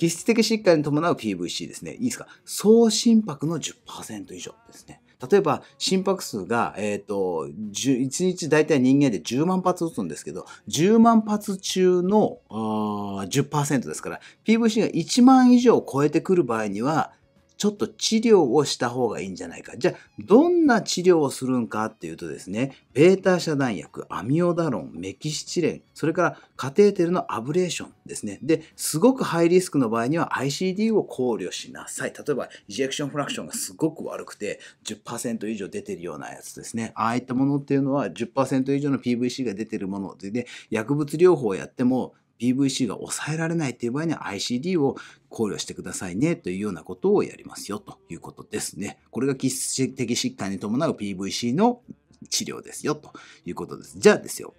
実質的疾患に伴う PVC ですね。いいですか総心拍の10%以上ですね。例えば、心拍数が、えっ、ー、と、1日大体人間で10万発打つんですけど、10万発中のあー10%ですから、PVC が1万以上超えてくる場合には、ちょっと治療をした方がいいんじゃないか。じゃあ、どんな治療をするんかっていうとですね、ベータ遮断薬、アミオダロン、メキシチレン、それからカテーテルのアブレーションですね。で、すごくハイリスクの場合には ICD を考慮しなさい。例えば、イジェクションフラクションがすごく悪くて10%以上出てるようなやつですね。ああいったものっていうのは10%以上の PVC が出てるもので、ね、薬物療法をやっても PVC が抑えられないという場合には ICD を考慮してくださいねというようなことをやりますよということですね。これが基質的疾患に伴う PVC の治療ですよということです。じゃあですよ。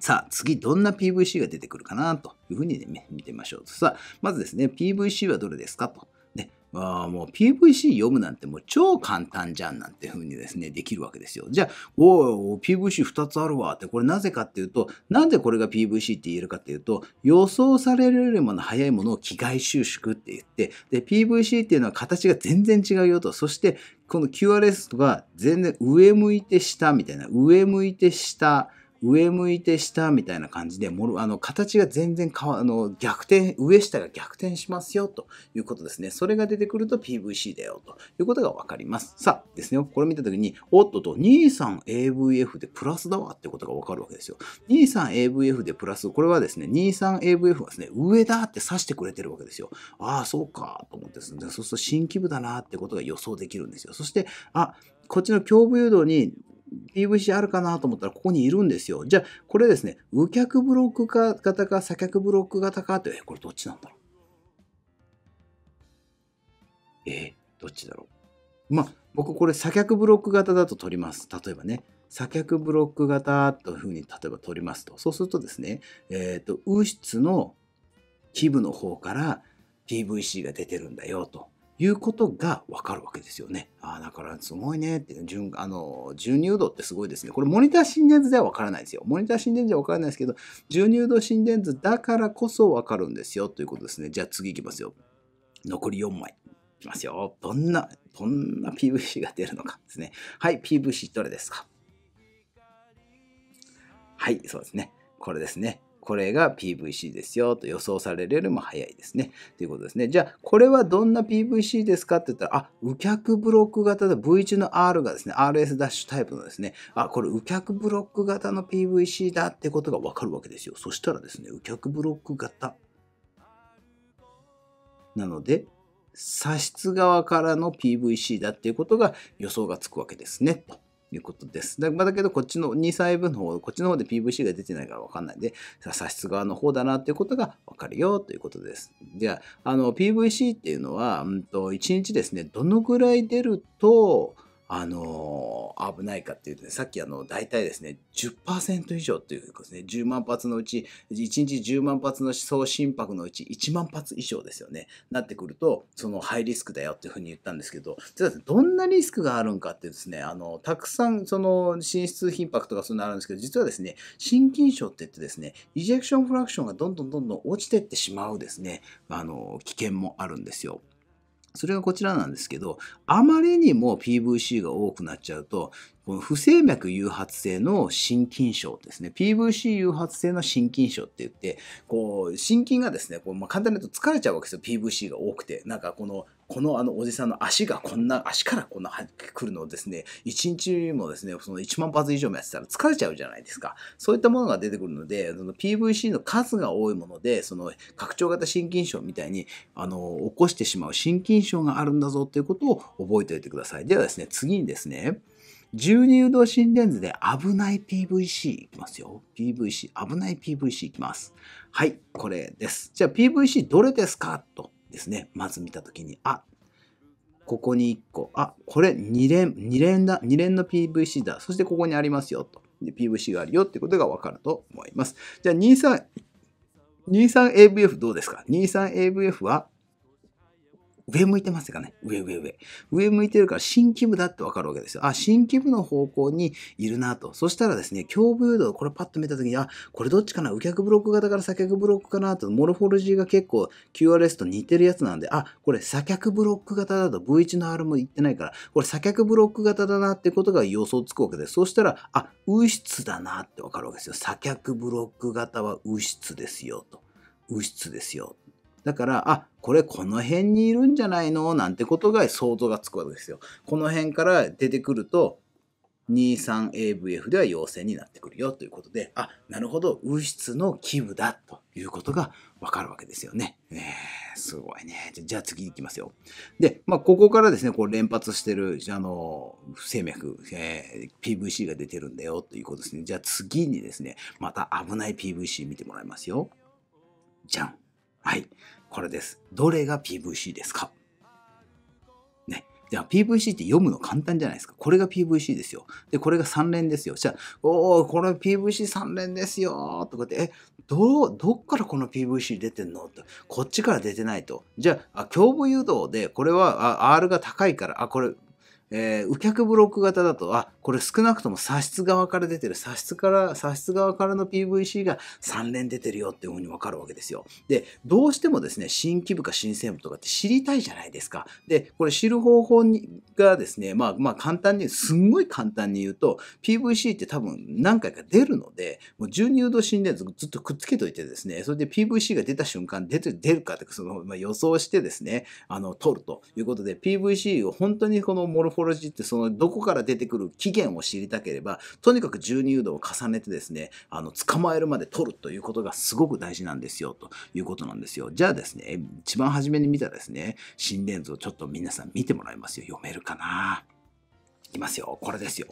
さあ、次、どんな PVC が出てくるかなというふうにね、見てみましょう。さあ、まずですね、PVC はどれですかと。あもう PVC 読むなんてもう超簡単じゃんなんて風にですね、できるわけですよ。じゃあ、おお PVC2 つあるわって、これなぜかっていうと、なんでこれが PVC って言えるかっていうと、予想されるよりも早いものを機外収縮って言って、で、PVC っていうのは形が全然違うよと、そしてこの QRS とか全然上向いて下みたいな、上向いて下、上向いて下みたいな感じで、もあの形が全然変わあの逆転、上下が逆転しますよということですね。それが出てくると PVC だよということがわかります。さあですね、これ見たときに、おっとと 23AVF でプラスだわってことがわかるわけですよ。23AVF でプラス、これはですね、23AVF はですね、上だって指してくれてるわけですよ。ああ、そうかと思ってですね、そうすると新規部だなってことが予想できるんですよ。そして、あ、こっちの胸部誘導に PVC あるかなと思ったらここにいるんですよ。じゃあ、これですね、右脚ブロック型か左脚ブロック型かって、え、これどっちなんだろうえどっちだろうまあ、僕これ左脚ブロック型だと取ります。例えばね、左脚ブロック型というふうに例えば取りますと、そうするとですね、えっ、ー、と、右室の基部の方から PVC が出てるんだよと。いうことがわかるわけですよね。ああ、だからすごいねって、純、あの、純入度ってすごいですね。これモニター心電図ではわからないですよ。モニター心電図ではわからないですけど、純入度心電図だからこそわかるんですよということですね。じゃあ次いきますよ。残り4枚。いきますよ。どんな、どんな PVC が出るのかですね。はい、PVC どれですかはい、そうですね。これですね。これが PVC ですよと予想されるよりも早いですね。ということですね。じゃあ、これはどんな PVC ですかって言ったら、あ、右脚ブロック型だ。V1 の R がですね、RS ダッシュタイプのですね、あ、これ右脚ブロック型の PVC だってことがわかるわけですよ。そしたらですね、右脚ブロック型。なので、左室側からの PVC だっていうことが予想がつくわけですね。いうことです。だ,、まだけど、こっちの2歳分の方、こっちの方で PVC が出てないからわかんないんで、左室側の方だなっていうことがわかるよということです。じゃあ、あの、PVC っていうのは、うんと、1日ですね、どのぐらい出ると、あのー、危ないかっていうとね、さっきあの、大体ですね、10%以上っていうことですね、10万発のうち、1日10万発の総心拍のうち1万発以上ですよね、なってくると、そのハイリスクだよっていうふうに言ったんですけど、ゃあどんなリスクがあるんかってですね、あの、たくさんその、心室頻拍とかそういうのあるんですけど、実はですね、心筋症って言ってですね、イジェクションフラクションがどんどんどんどん落ちてってしまうですね、あの、危険もあるんですよ。それがこちらなんですけど、あまりにも PVC が多くなっちゃうと、この不整脈誘発性の心筋症ですね。PVC 誘発性の心筋症って言って、こう、心筋がですね、こうまあ、簡単に言うと疲れちゃうわけですよ。PVC が多くて。なんかこの、このあのおじさんの足がこんな、足からこんな来るのをですね、1日もですね、その1万発以上もやってたら疲れちゃうじゃないですか。そういったものが出てくるので、その PVC の数が多いもので、その拡張型心筋症みたいに、あの、起こしてしまう心筋症があるんだぞということを覚えておいてください。ではですね、次にですね、12度導心電図で危ない PVC いきますよ。PVC、危ない PVC いきます。はい、これです。じゃあ PVC どれですかとですね、まず見たときに、あ、ここに1個、あ、これ2連、2連だ、2連の PVC だ。そしてここにありますよと。PVC があるよってことがわかると思います。じゃあ23、23AVF どうですか ?23AVF は上向いてますかね、上上上。上向いてるから新規部だってわかるわけですよ。あ、新規部の方向にいるなと。そしたらですね、胸部誘導、これパッと見たときに、あ、これどっちかな右脚ブロック型から左脚ブロックかなと、モルフォロジーが結構 QRS と似てるやつなんで、あ、これ左脚ブロック型だと V1 の R も言ってないから、これ左脚ブロック型だなってことが予想つくわけです。そしたら、あ、右質だなってわかるわけですよ。左脚ブロック型は右質ですよと。右質ですよと。だから、あ、これこの辺にいるんじゃないのなんてことが想像がつくわけですよ。この辺から出てくると、23AVF では陽性になってくるよということで、あ、なるほど、右室の器部だということがわかるわけですよね。ねすごいね。じゃあ次いきますよ。で、まあ、ここからですね、こう連発してる、あの、不整脈、えー、PVC が出てるんだよということですね。じゃあ次にですね、また危ない PVC 見てもらいますよ。じゃん。はい。これです。どれが PVC ですかね。じゃあ PVC って読むの簡単じゃないですか。これが PVC ですよ。で、これが3連ですよ。じゃあ、おお、これ PVC3 連ですよとかって、え、ど、どっからこの PVC 出てんのって、こっちから出てないと。じゃあ、あ胸部誘導で、これはあ R が高いから、あ、これえー、右脚ブロック型だと、あ、これ少なくとも左室側から出てる、左室から、左室側からの PVC が3連出てるよっていうふうにわかるわけですよ。で、どうしてもですね、新規部か新生部とかって知りたいじゃないですか。で、これ知る方法にがですね、まあまあ簡単に、すんごい簡単に言うと、PVC って多分何回か出るので、もう十二度心電図ずっとくっつけといてですね、それで PVC が出た瞬間、出て出るかってその、まあ、予想してですね、あの、取るということで、PVC を本当にこのモルフォポロジーってそのどこから出てくる起源を知りたければ、とにかく12誘導を重ねてですね、あの、捕まえるまで取るということがすごく大事なんですよ、ということなんですよ。じゃあですね、一番初めに見たですね、心電図をちょっと皆さん見てもらいますよ。読めるかないますよ。これですよ。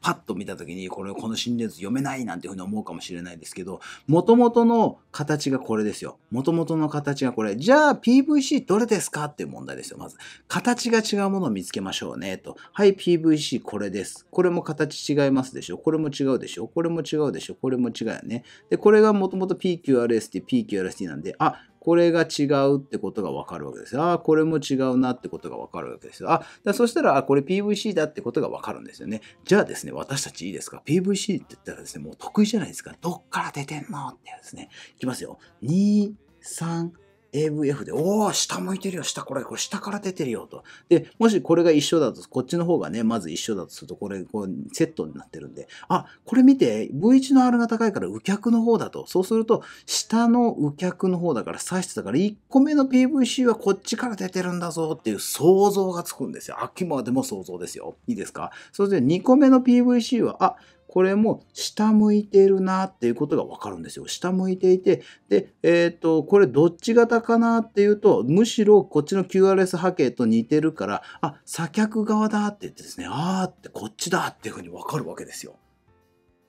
パッと見た時に、これ、この心電図読めないなんていうふうに思うかもしれないですけど、元々の形がこれですよ。元々の形がこれ。じゃあ PVC どれですかっていう問題ですよ、まず。形が違うものを見つけましょうね、と。はい、PVC これです。これも形違いますでしょ。これも違うでしょ。これも違うでしょ。これも違うよね。で、これがもともと PQRST、PQRST なんで、あ、これが違うってことがわかるわけです。ああ、これも違うなってことがわかるわけです。あ、だそしたら、あ、これ PVC だってことがわかるんですよね。じゃあですね、私たちいいですか ?PVC って言ったらですね、もう得意じゃないですか。どっから出てんのってやつですね。いきますよ。2、3、AVF で、おお下向いてるよ、下、これ、これ下から出てるよ、と。で、もしこれが一緒だと、こっちの方がね、まず一緒だとすると、これ、こう、セットになってるんで、あ、これ見て、V1 の R が高いから右脚の方だと。そうすると、下の右脚の方だから、差してたから、1個目の PVC はこっちから出てるんだぞっていう想像がつくんですよ。あくまでも想像ですよ。いいですかそれで2個目の PVC は、あ、これも下向いているなっていうことがわかるんですよ。下向いていて、で、えっ、ー、と、これどっち型かなっていうと、むしろこっちの QRS 波形と似てるから、あ、左脚側だって言ってですね、あーってこっちだっていうふうにわかるわけですよ。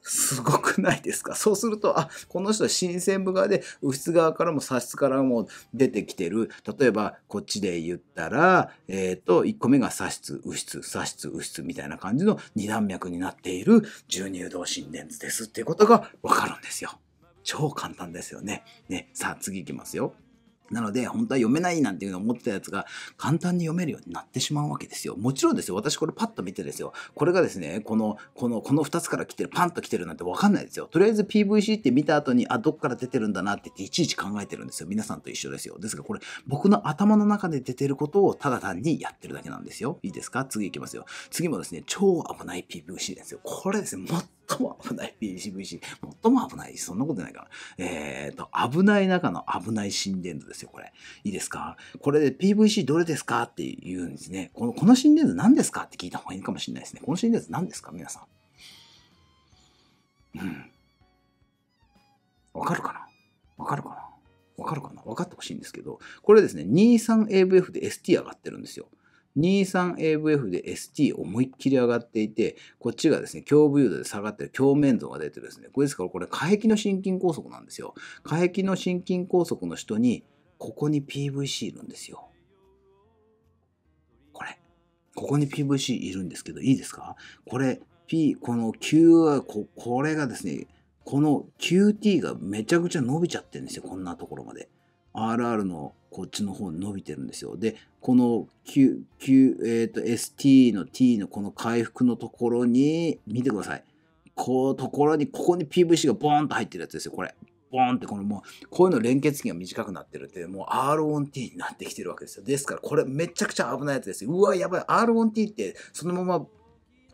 すごくないですか そうすると、あ、この人は新鮮部側で、右室側からも左室からも出てきてる。例えば、こっちで言ったら、えっ、ー、と、1個目が左室、右室、左室、右室みたいな感じの二段脈になっている重乳動心電図ですっていうことがわかるんですよ。超簡単ですよね。ね、さあ次行きますよ。なので、本当は読めないなんていうのを思ってたやつが、簡単に読めるようになってしまうわけですよ。もちろんですよ。私これパッと見てですよ。これがですね、この、この、この2つから来てる、パンと来てるなんてわかんないですよ。とりあえず PVC って見た後に、あ、どっから出てるんだなってっていちいち考えてるんですよ。皆さんと一緒ですよ。ですが、これ、僕の頭の中で出てることをただ単にやってるだけなんですよ。いいですか次行きますよ。次もですね、超危ない PVC ですよ。これですね、最も危ない PCVC。最も危ないそんなことないから。えっ、ー、と、危ない中の危ない心電図ですよ、これ。いいですかこれで PVC どれですかって言うんですね。この、この心電図何ですかって聞いた方がいいかもしれないですね。この心電図何ですか皆さん。うん。わかるかなわかるかなわかるかな分かってほしいんですけど、これですね、23AVF で ST 上がってるんですよ。23AVF で ST 思いっきり上がっていて、こっちがですね、胸部誘導で下がってる鏡面像が出てるんですね。これですからこれ、下壁の心筋梗塞なんですよ。下壁の心筋梗塞の人に、ここに PVC いるんですよ。これ。ここに PVC いるんですけど、いいですかこれ、P、この Q は、ここれがですね、この QT がめちゃくちゃ伸びちゃってるんですよ、こんなところまで。RR のこっちの方に伸びてるんですよ。で、この Q、Q、えっ、ー、と、ST の T のこの回復のところに、見てください。こう、ところに、ここに PVC がボーンと入ってるやつですよ、これ。ボーンってこのもう、こういうの連結器が短くなってるって、もう R1T になってきてるわけですよ。ですから、これめちゃくちゃ危ないやつですよ。うわ、やばい。R1T って、そのまま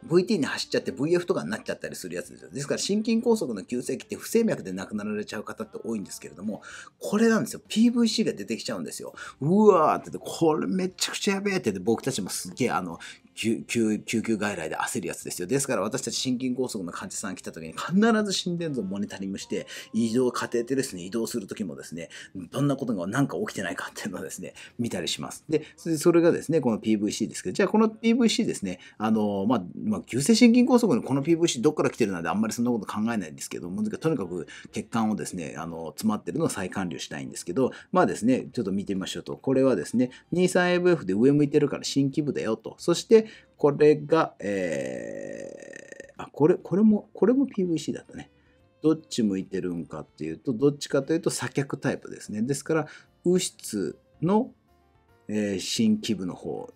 VT に走っちゃって VF とかになっちゃったりするやつですよ。ですから心筋梗塞の急性期って不整脈で亡くなられちゃう方って多いんですけれども、これなんですよ。PVC が出てきちゃうんですよ。うわーってって、これめちゃくちゃやべえってって僕たちもすげえあの、救救急外来で焦るやつですよ。ですから私たち心筋梗塞の患者さん来た時に必ず心電図をモニタリングして、移動、家庭テルスに移動する時もですね、どんなことが何か起きてないかっていうのをですね、見たりします。で、それがですね、この PVC ですけど、じゃあこの PVC ですね、あの、まあ、まあ、急性心筋梗塞のこの PVC どっから来てるなんであんまりそんなこと考えないんですけども、とにかく血管をですね、あの、詰まってるのを再管理したいんですけど、まあですね、ちょっと見てみましょうと。これはですね、2、3 f f で上向いてるから新規部だよと。そして、これが、えー、あ、これ、これも、これも PVC だったね。どっち向いてるんかっていうと、どっちかというと左脚タイプですね。ですから、右室の、えー、新規部の方、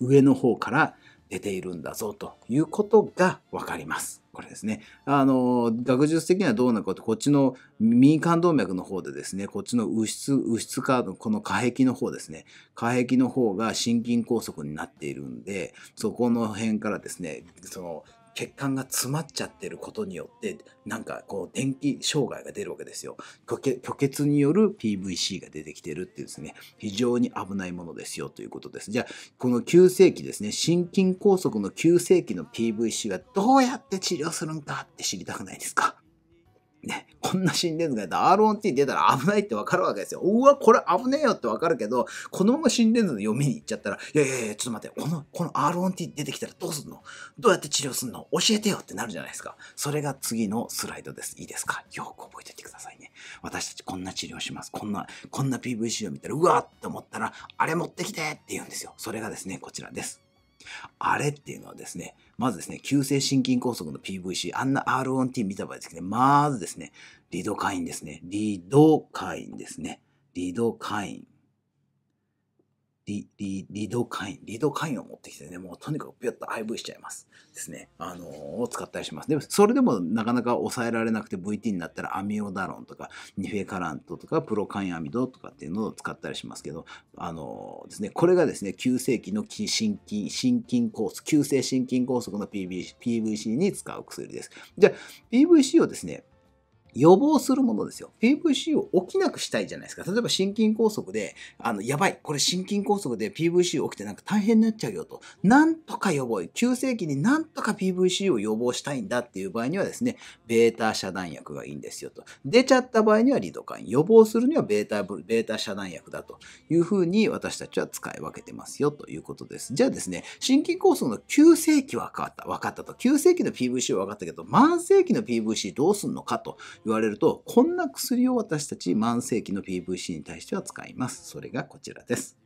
上の方から出ているんだぞということが分かります。これですね。あの、学術的にはどうなのかって、こっちの右間動脈の方でですね、こっちの右室、右室カーこの下壁の方ですね、下壁の方が心筋梗塞になっているんで、そこの辺からですね、その、血管が詰まっちゃってることによって、なんかこう電気障害が出るわけですよ。虚血による PVC が出てきてるっていうですね、非常に危ないものですよということです。じゃあ、この急性期ですね、心筋梗塞の急性期の PVC はどうやって治療するんかって知りたくないですかね、こんな心電図がやったら R1T 出たら危ないってわかるわけですよ。うわ、これ危ねえよってわかるけど、このまま心電図の読みに行っちゃったら、いやいやいや、ちょっと待って、この、この R1T 出てきたらどうすんのどうやって治療すんの教えてよってなるじゃないですか。それが次のスライドです。いいですかよく覚えておいてくださいね。私たちこんな治療します。こんな、こんな PVC を見たら、うわーって思ったら、あれ持ってきてって言うんですよ。それがですね、こちらです。あれっていうのはですね、まずですね、急性心筋梗塞の PVC、あんな R1T 見た場合ですね、まずですね、リドカインですね。リドカインですね。リドカイン。リリリドカイン、リドカインを持ってきてね、もうとにかくピュッと IV しちゃいます。ですね。あのー、を使ったりします。でも、それでもなかなか抑えられなくて VT になったらアミオダロンとか、ニフェカラントとか、プロカインアミドとかっていうのを使ったりしますけど、あのー、ですね、これがですね、急性期の心筋、心筋梗塞、急性心筋梗塞の PVC, PVC に使う薬です。じゃあ、PVC をですね、予防するものですよ。PVC を起きなくしたいじゃないですか。例えば心筋梗塞で、あの、やばい、これ心筋梗塞で PVC 起きてなんか大変になっちゃうよと。なんとか予防、急性期になんとか PVC を予防したいんだっていう場合にはですね、ベータ遮断薬がいいんですよと。出ちゃった場合にはリドカイン。予防するにはベータ、ベータ遮断薬だというふうに私たちは使い分けてますよということです。じゃあですね、心筋梗塞の急性期は分かった。分かったと。急性期の PVC は分かったけど、慢性期の PVC どうすんのかと言われると、こんな薬を私たち慢性期の PVC に対しては使います。それがこちらです。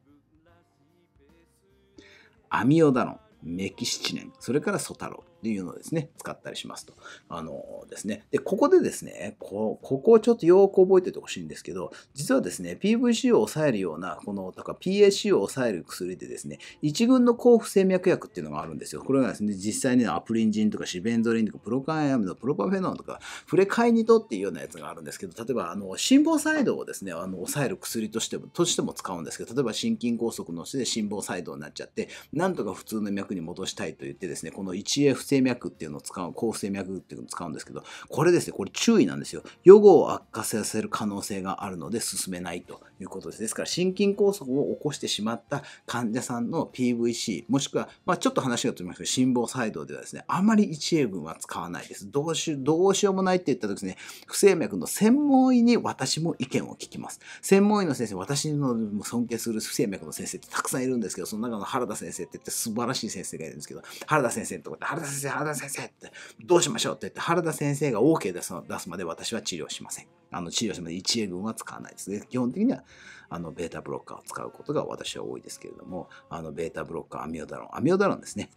アミオダロン、メキシチネン、それからソタロいうのをですね、使ったりしますと。あのですね。で、ここでですね、こここをちょっとよく覚えておいてほしいんですけど、実はですね、PVC を抑えるような、この、とか PAC を抑える薬でですね、一群の抗不整脈薬っていうのがあるんですよ。これがですね、実際にアプリンジンとかシベンゾリンとかプロカンアミド、プロパフェノンとか、フレカイニトっていうようなやつがあるんですけど、例えば、あの、心房細動をですね、あの抑える薬としても、としても使うんですけど、例えば心筋梗塞のちで心房細動になっちゃって、なんとか普通の脈に戻したいと言ってですね、この 1F 静脈っていうのを使う、抗生脈っていうのを使うんですけど、これですね、これ注意なんですよ。予後を悪化させる可能性があるので進めないということです。ですから、心筋梗塞を起こしてしまった患者さんの PVC、もしくは、まあ、ちょっと話が飛びますけど、心房細動ではですね、あまり一英群は使わないです。どうしどうしようもないって言った時ね、不整脈の専門医に私も意見を聞きます。専門医の先生、私の尊敬する不整脈の先生ってたくさんいるんですけど、その中の原田先生って言って素晴らしい先生がいるんですけど、原田先生のとこで、原田先生、原田先生って、どうしましょうって言って、原田先生が OK す出すまで私は治療しません。あの治療しても1英群は使わないですね。基本的には、あの、ベータブロッカーを使うことが私は多いですけれども、あの、ベータブロッカー、アミオダロン、アミオダロンですね。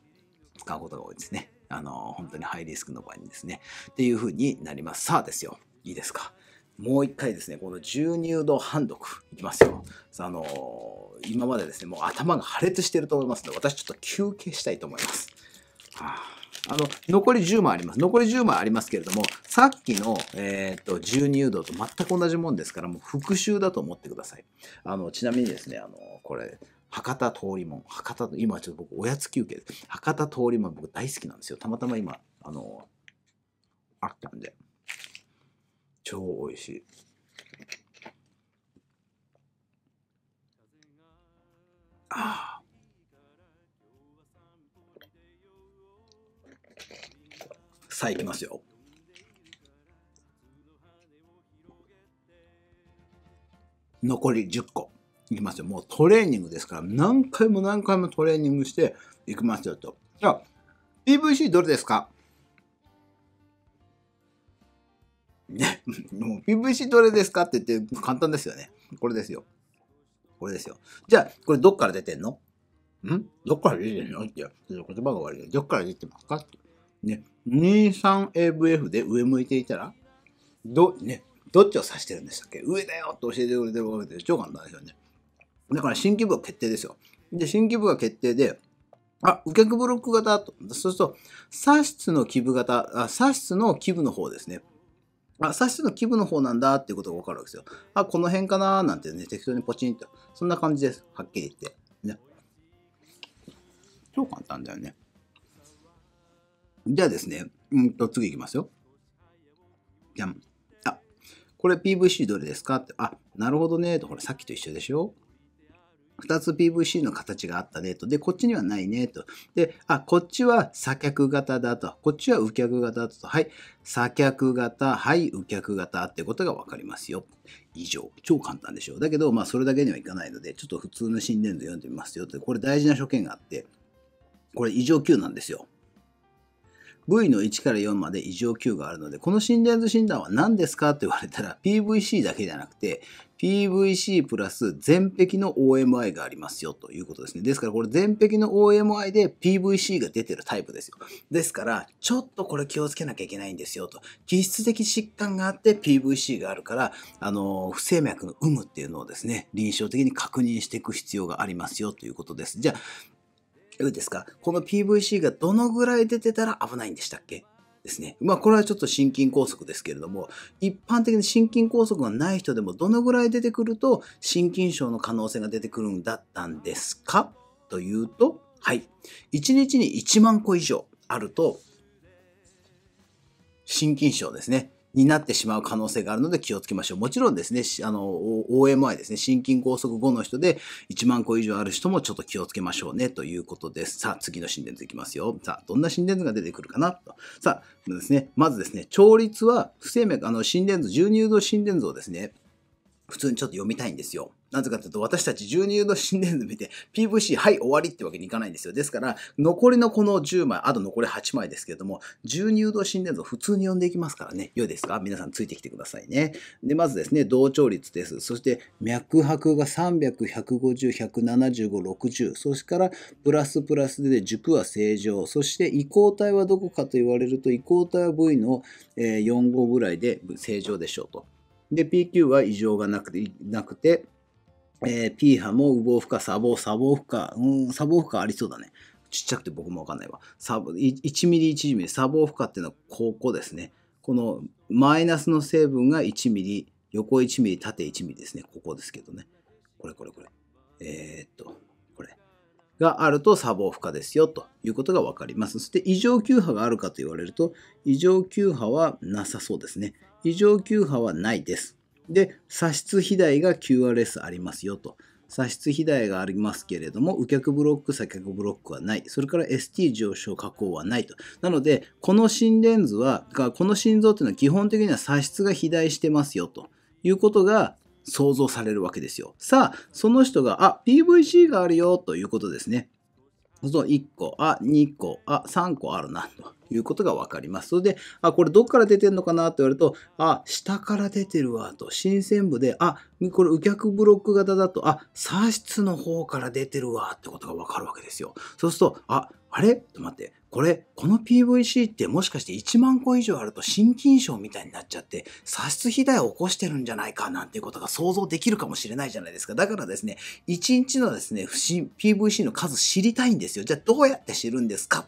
使うことが多いですね。あの、本当にハイリスクの場合にですね。っていうふうになります。さあですよ。いいですか。もう一回ですね、この重乳度判読いきますよ。あの今までですね、もう頭が破裂してると思いますので、私ちょっと休憩したいと思います。はああの、残り10枚あります。残り10枚ありますけれども、さっきの、えー、っと、12誘導と全く同じもんですから、もう復習だと思ってください。あの、ちなみにですね、あの、これ、博多通りもん。博多、今ちょっと僕、おやつ休憩です。博多通りもん僕大好きなんですよ。たまたま今、あの、あったんで。超美味しい。ああ。さあいきますよ。残り10個いきますよ。もうトレーニングですから、何回も何回もトレーニングしていきますよと。じゃあ、PVC どれですかね、もう PVC どれですかって言って簡単ですよね。これですよ。これですよ。じゃあ、これどっから出てんのんどっから出てんのって言葉が悪いどっから出てますかって。ね、23AVF で上向いていたら、ど、ね、どっちを指してるんでしたっけ上だよって教えてくれてるわけで超簡単ですよね。だから新規部は決定ですよ。で、新規部が決定で、あ、受けブロック型と、そうすると、左室の基部型、あ左室の基部の方ですね。あ、左室の基部の方なんだっていうことがわかるわけですよ。あ、この辺かななんてね、適当にポチンと。そんな感じです。はっきり言って。ね。超簡単だよね。じゃあですね、うんと、次いきますよ。じゃん。あ、これ PVC どれですかって、あ、なるほどね、と、ほら、さっきと一緒でしょ二つ PVC の形があったねと。で、こっちにはないねと。で、あ、こっちは左脚型だと。こっちは右脚型だと。はい。左脚型、はい、右脚型ってことがわかりますよ。以上。超簡単でしょう。だけど、まあ、それだけにはいかないので、ちょっと普通の心電図読んでみますよで、これ大事な所見があって、これ異常級なんですよ。V の1から4まで異常 Q があるので、この心電図診断は何ですかと言われたら PVC だけじゃなくて、PVC プラス全壁の OMI がありますよということですね。ですからこれ全壁の OMI で PVC が出てるタイプですよ。ですから、ちょっとこれ気をつけなきゃいけないんですよと。気質的疾患があって PVC があるから、あの、不整脈の有無っていうのをですね、臨床的に確認していく必要がありますよということです。じゃあ、うですかこの PVC がどのぐらい出てたら危ないんでしたっけですね。まあこれはちょっと心筋梗塞ですけれども、一般的に心筋梗塞がない人でもどのぐらい出てくると心筋症の可能性が出てくるんだったんですかというと、はい。1日に1万個以上あると、心筋症ですね。になってしまう可能性があるので気をつけましょう。もちろんですね、あの、OMI ですね、心筋梗塞後の人で1万個以上ある人もちょっと気をつけましょうねということです。さあ、次の心電図いきますよ。さあ、どんな心電図が出てくるかなと。さあ、ですね、まずですね、調律は不整脈、あの、心電図、重乳動心電図をですね、普通にちょっと読みたいんですよ。なぜかというと、私たち12の新年度見て PVC、はい、終わりってわけにいかないんですよ。ですから、残りのこの10枚、あと残り8枚ですけれども、12度新年度普通に読んでいきますからね。良いですか皆さんついてきてくださいね。で、まずですね、同調率です。そして、脈拍が300、150、175、60。そしてから、プラスプラスで軸は正常。そして、移行体はどこかと言われると、移行体は V の4 5ぐらいで正常でしょうと。で、PQ は異常がなくて、なくてえー、P 波も羽毛負荷、砂防、砂防負荷、うん、砂防負荷ありそうだね。ちっちゃくて僕もわかんないわ。サボ1ミリ1ミリ、砂防負荷っていうのはここですね。このマイナスの成分が1ミリ、横1ミリ、縦1ミリですね。ここですけどね。これこれこれ。えー、っと、これ。があると砂防負荷ですよということが分かります。そして異常球波があるかと言われると、異常球波はなさそうですね。異常球波はないです。で、左出肥大が QRS ありますよと。左出肥大がありますけれども、右脚ブロック、左脚ブロックはない。それから ST 上昇加工はないと。なので、この心電図は、この心臓っていうのは基本的には左出が肥大してますよということが想像されるわけですよ。さあ、その人が、あ、PVC があるよということですね。そう、1個、あ、2個、あ、3個あるなと。いうことがわかります。それで、あ、これどっから出てんのかなって言われると、あ、下から出てるわと、新鮮部で、あ、これ右脚ブロック型だと、あ、左室の方から出てるわってことがわかるわけですよ。そうすると、あ、あれと待って、これ、この PVC ってもしかして1万個以上あると心筋症みたいになっちゃって、差出肥大を起こしてるんじゃないかなんていうことが想像できるかもしれないじゃないですか。だからですね、1日のですね、PVC の数知りたいんですよ。じゃあどうやって知るんですか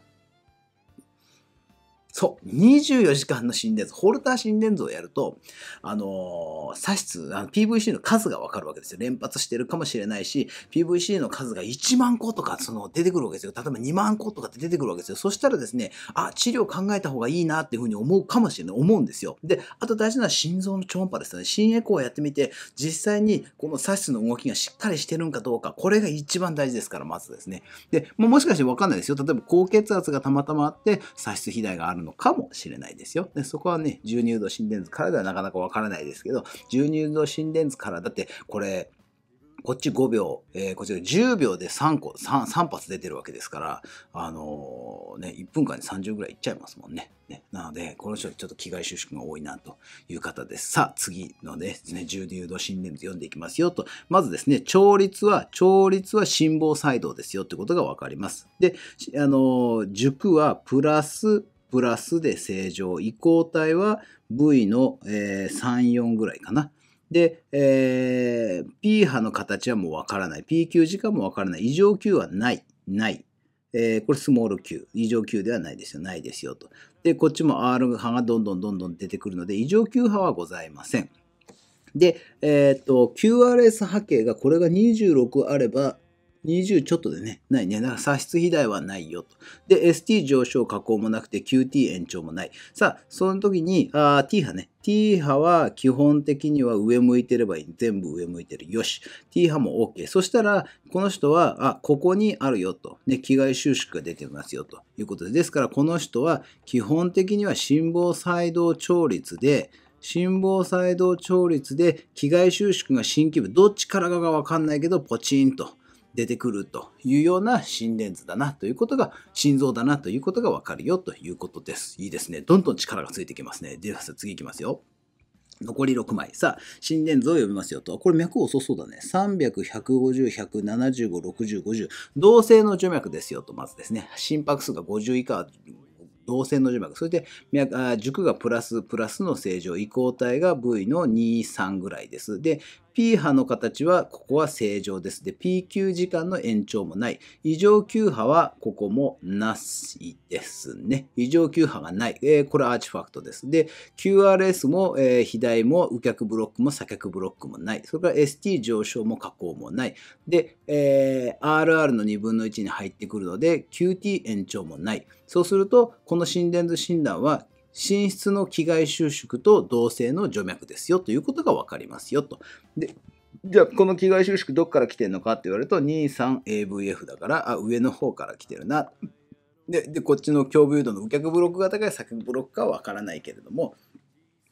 そう、24時間の心電図、ホルター心電図をやると、あのー、差の PVC の数がわかるわけですよ。連発してるかもしれないし、PVC の数が1万個とか、その、出てくるわけですよ。例えば2万個とかって出てくるわけですよ。そしたらですね、あ、治療考えた方がいいなっていうふうに思うかもしれない、思うんですよ。で、あと大事なのは心臓の超音波ですよね。心エコーをやってみて、実際にこの差室の動きがしっかりしてるんかどうか、これが一番大事ですから、まずですね。で、もしかしてわかんないですよ。例えば高血圧がたまたまあって、差室肥大があるのかもしれないですよ。でそこはね、重乳、度心電図からではなかなかわからないですけど、重乳、度心電図からだってこれ、こっち5秒、えー、こちら10秒で3個3、3発出てるわけですから、あのー、ね、1分間に30ぐらいいっちゃいますもんね。ねなので、この人ちょっと気害収縮が多いなという方です。さあ、次のですね、重乳、度心電図読んでいきますよと。まずですね、調律は、調律は心房細動ですよってことがわかります。で、あのー、軸はプラスプラスで正常。移行体は V の、えー、3、4ぐらいかな。で、えー、P 波の形はもうわからない。P 級時間もわからない。異常級はない。ない。えー、これスモール級。異常級ではないですよ。ないですよ。と。で、こっちも R 波がどんどんどんどん出てくるので、異常級波はございません。で、えっ、ー、と、QRS 波形がこれが26あれば、20ちょっとでね、ないね。だから差出肥大はないよと。で、ST 上昇加工もなくて QT 延長もない。さあ、その時に、あ T 波ね。T 波は基本的には上向いてればいい。全部上向いてる。よし。T 波も OK。そしたら、この人は、あ、ここにあるよと。ね、気外収縮が出てますよということで。ですから、この人は基本的には心房細動調律で、心房細動調律で、気外収縮が新規部、どっちからかがわかんないけど、ポチンと。出てくるというような心電図だなということが、心臓だなということがわかるよということです。いいですね。どんどん力がついてきますね。では次いきますよ。残り6枚。さあ、心電図を読みますよと。これ脈遅そうだね。300、150、175、60、50。同性の除脈ですよと、まずですね。心拍数が50以下動線の樹脈。それで、脈軸がプラスプラスの正常、移行体が V の2、3ぐらいです。で、P 波の形はここは正常です。で、PQ 時間の延長もない。異常急波はここもなしですね。異常急波がない。えー、これアーチファクトです。で、QRS も、えー、肥大も右脚ブロックも左脚ブロックもない。それから ST 上昇も下降もない。で、えー、RR の2分の1に入ってくるので、QT 延長もない。そうすると、この心電図診断は寝室の気外収縮と同性の除脈ですよということが分かりますよと。で、じゃあこの気外収縮どっから来てんのかって言われると 23AVF だからあ上の方から来てるな。で、でこっちの胸部誘導の右脚ブロックが高い左脚ブロックかは分からないけれども、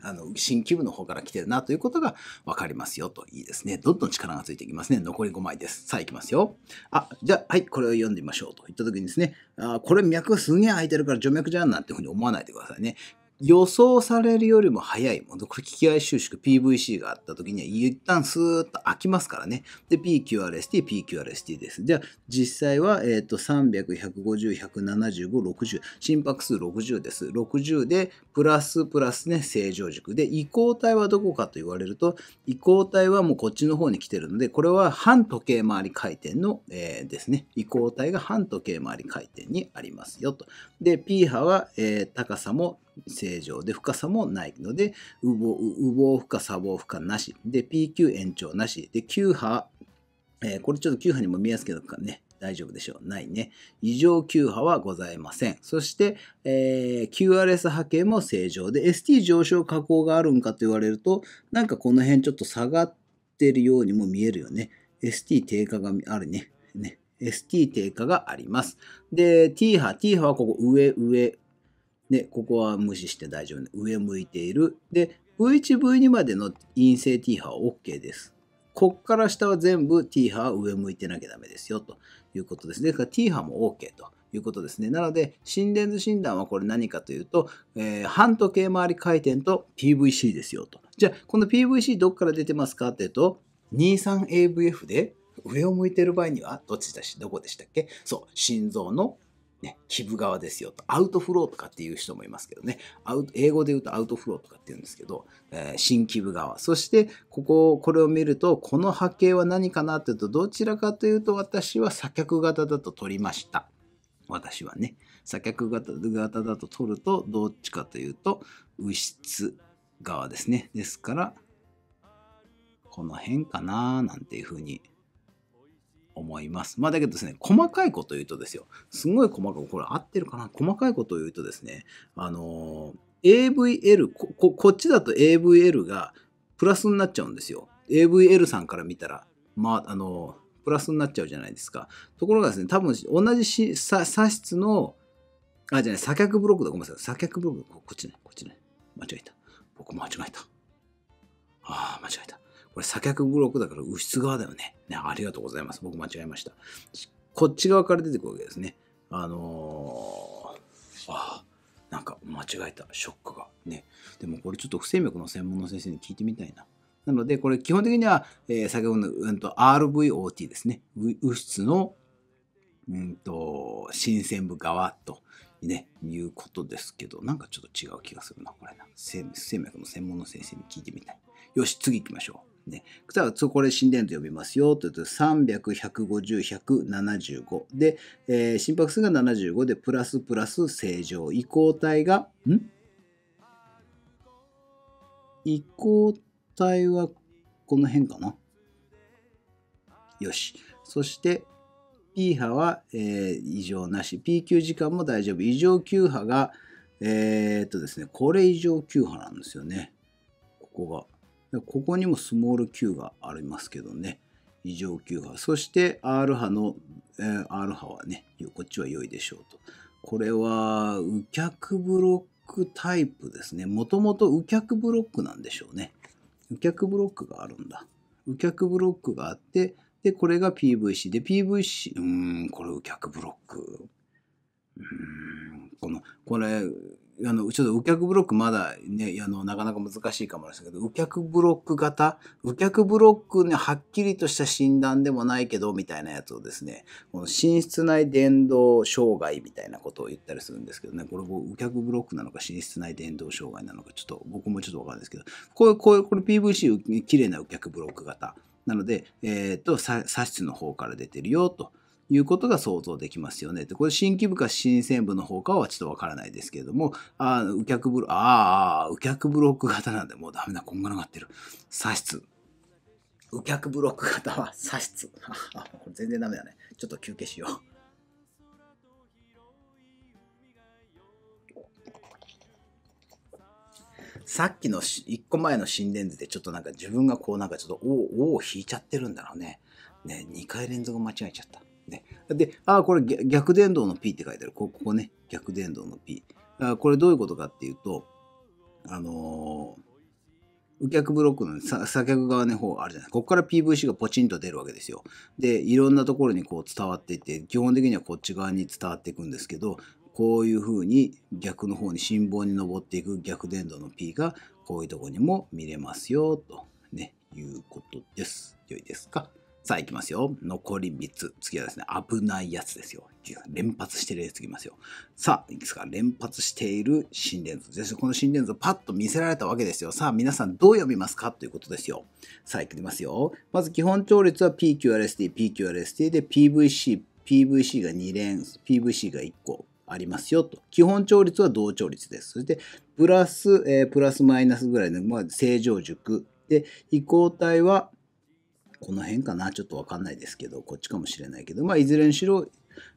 あの、新規部の方から来てるなということが分かりますよと。いいですね。どんどん力がついていきますね。残り5枚です。さあ、いきますよ。あ、じゃあ、はい、これを読んでみましょうと言った時にですね、あこれ脈がすげえ空いてるから除脈じゃんなんていうふうに思わないでくださいね。予想されるよりも早い、もの、これ、機械収縮 PVC があった時には一旦スーッと開きますからね。で、PQRST、PQRST です。じゃあ、実際は、えっ、ー、と、300、150、175、60、心拍数60です。60で、プラスプラスね、正常軸。で、移行体はどこかと言われると、移行体はもうこっちの方に来てるので、これは反時計回り回転の、えー、ですね、移行体が反時計回り回転にありますよと。で、P 波は、えー、高さも正常で深さもないので、羽毛、う毛負荷、砂防負荷なし。で、PQ 延長なし。で、9波、えー、これちょっと9波にも見やますけどね、大丈夫でしょう。ないね。異常9波はございません。そして、えー、QRS 波形も正常で、ST 上昇加工があるんかと言われると、なんかこの辺ちょっと下がってるようにも見えるよね。ST 低下があるね。ね。ST 低下があります。で、T 波、T 波はここ上、上、で、ここは無視して大丈夫。上向いている。で、V1、V2 までの陰性 T 波は OK です。こっから下は全部 T 波は上向いてなきゃダメですよということですね。ですから T 波も OK ということですね。なので、心電図診断はこれ何かというと、えー、半時計回り回転と PVC ですよと。じゃあ、この PVC どっから出てますかっていうと、23AVF で上を向いてる場合には、どっちだし、どこでしたっけそう、心臓のね、気分側ですよと。アウトフローとかっていう人もいますけどね。アウト英語で言うとアウトフローとかって言うんですけど、えー、新気分側。そして、ここ、これを見ると、この波形は何かなっていうと、どちらかというと私は左脚型だと取りました。私はね。左脚型型だと取ると、どっちかというと、右室側ですね。ですから、この辺かななんていうふうに思います。まあだけどですね、細かいこと言うとですよ、すごい細かい、これ合ってるかな細かいこと言うとですね、あのー、AVL こ、こっちだと AVL がプラスになっちゃうんですよ。AVL さんから見たら、まあ、あのー、プラスになっちゃうじゃないですか。ところがですね、多分同じしさ差質の、あ、じゃない、左脚ブロックだ、ごめんなさい。左脚ブロック、こっちね、こっちね。間違えた。僕間違えた。ああ、間違えた。これ、左脚ックだから右筆側だよね。ね、ありがとうございます。僕間違えました。こっち側から出てくるわけですね。あのー、ああ、なんか間違えた、ショックが。ね。でもこれちょっと不整脈の専門の先生に聞いてみたいな。なので、これ基本的には、えー、先ほどの、うんと、RVOT ですね。右室の、うんと、新鮮部側と、ね、いうことですけど、なんかちょっと違う気がするな、これな。不整脈の専門の先生に聞いてみたい。よし、次行きましょう。ね。そこで心電図呼びますよというと300、150、175で、えー、心拍数が75でプラスプラス正常。移行体が、ん移行体はこの辺かなよし。そして P 波は、えー、異常なし。PQ 時間も大丈夫。異常急波が、えー、っとですね、これ異常急波なんですよね。ここが。ここにもスモール q がありますけどね、異常 q 波。そして R 波の、えー、R 波はね、こっちは良いでしょうと。これは、右脚ブロックタイプですね。もともと右脚ブロックなんでしょうね。右脚ブロックがあるんだ。右脚ブロックがあって、で、これが PVC で、PVC、うーん、これ右脚ブロック。うーん、この、これ、あの、ちょっと、右脚ブロックまだね、あの、なかなか難しいかもですけど、右脚ブロック型、右脚ブロックにはっきりとした診断でもないけど、みたいなやつをですね、この寝室内電動障害みたいなことを言ったりするんですけどね、これ、右脚ブロックなのか寝室内電動障害なのか、ちょっと、僕もちょっとわかるんですけど、こう、こう、これ PVC、綺麗な右脚ブロック型。なので、えっ、ー、と、サッの方から出てるよ、と。いうことが想像できますよね。で、これ新規部か新鮮部の方かはちょっとわからないですけれども、ああ、右脚ブロック、ああ、右脚ブロック型なんで、もうダメだ、こんがらがってる。左室。右脚ブロック型は左室。あ 全然ダメだね。ちょっと休憩しよう。さっきの1個前の心電図でちょっとなんか自分がこうなんかちょっと、おお、お引いちゃってるんだろうね。ね、2回連続間違えちゃった。ね。で、ああ、これ逆電動の P って書いてある。ここね、逆電動の P。あこれどういうことかっていうと、あのー、右脚ブロックの左脚側の方あるじゃない。ここから PVC がポチンと出るわけですよ。で、いろんなところにこう伝わっていって、基本的にはこっち側に伝わっていくんですけど、こういうふうに逆の方に心棒に登っていく逆電動の P がこういうとこにも見れますよ、と、ね、いうことです。良いですかさあ、いきますよ。残り3つ。次はですね、危ないやつですよ。連発してるやついきますよ。さあ、いくつか連発している心電図です。この心電図をパッと見せられたわけですよ。さあ、皆さんどう読みますかということですよ。さあ、いきますよ。まず基本調律は PQRST、PQRST で PVC、PVC が2連、PVC が1個。ありますよと。基本調律は同調律です。そして、プラス、えー、プラスマイナスぐらいの、まあ、正常軸。で、移行体はこの辺かなちょっとわかんないですけど、こっちかもしれないけど、まあ、いずれにしろ、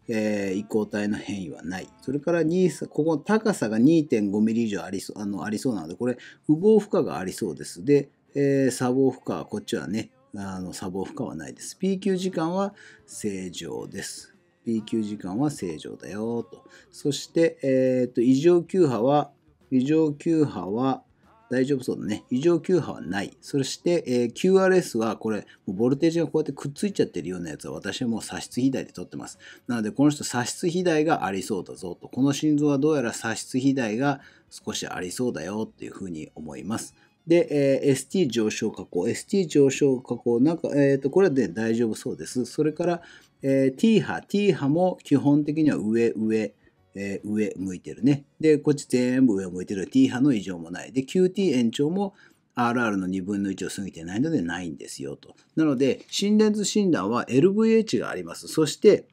えー、移行体の変異はない。それから2、ここ高さが2.5ミリ以上ありそう、あの、ありそうなので、これ、不合負荷がありそうです。で、えー、砂防負荷は、こっちはね、あの、砂防負荷はないです。PQ 時間は正常です。PQ 時間は正常だよと。そして、えっ、ー、と、異常急波は、異常急波は、大丈夫そうだね。異常急波はない。そして、えー、QRS はこれ、ボルテージがこうやってくっついちゃってるようなやつは私はもう左室肥大で撮ってます。なので、この人左室肥大がありそうだぞと。この心臓はどうやら左室肥大が少しありそうだよっていうふうに思います。で、えー、ST 上昇加工。ST 上昇加工。なんか、えっ、ー、と、これで、ね、大丈夫そうです。それから、えー、T 波。T 波も基本的には上、上。えー、上向いてるね。で、こっち全部上向いてる t 波の異常もない。で、qt 延長も RR の2分の1を過ぎてないのでないんですよと。なので、心電図診断は LVH があります。そして、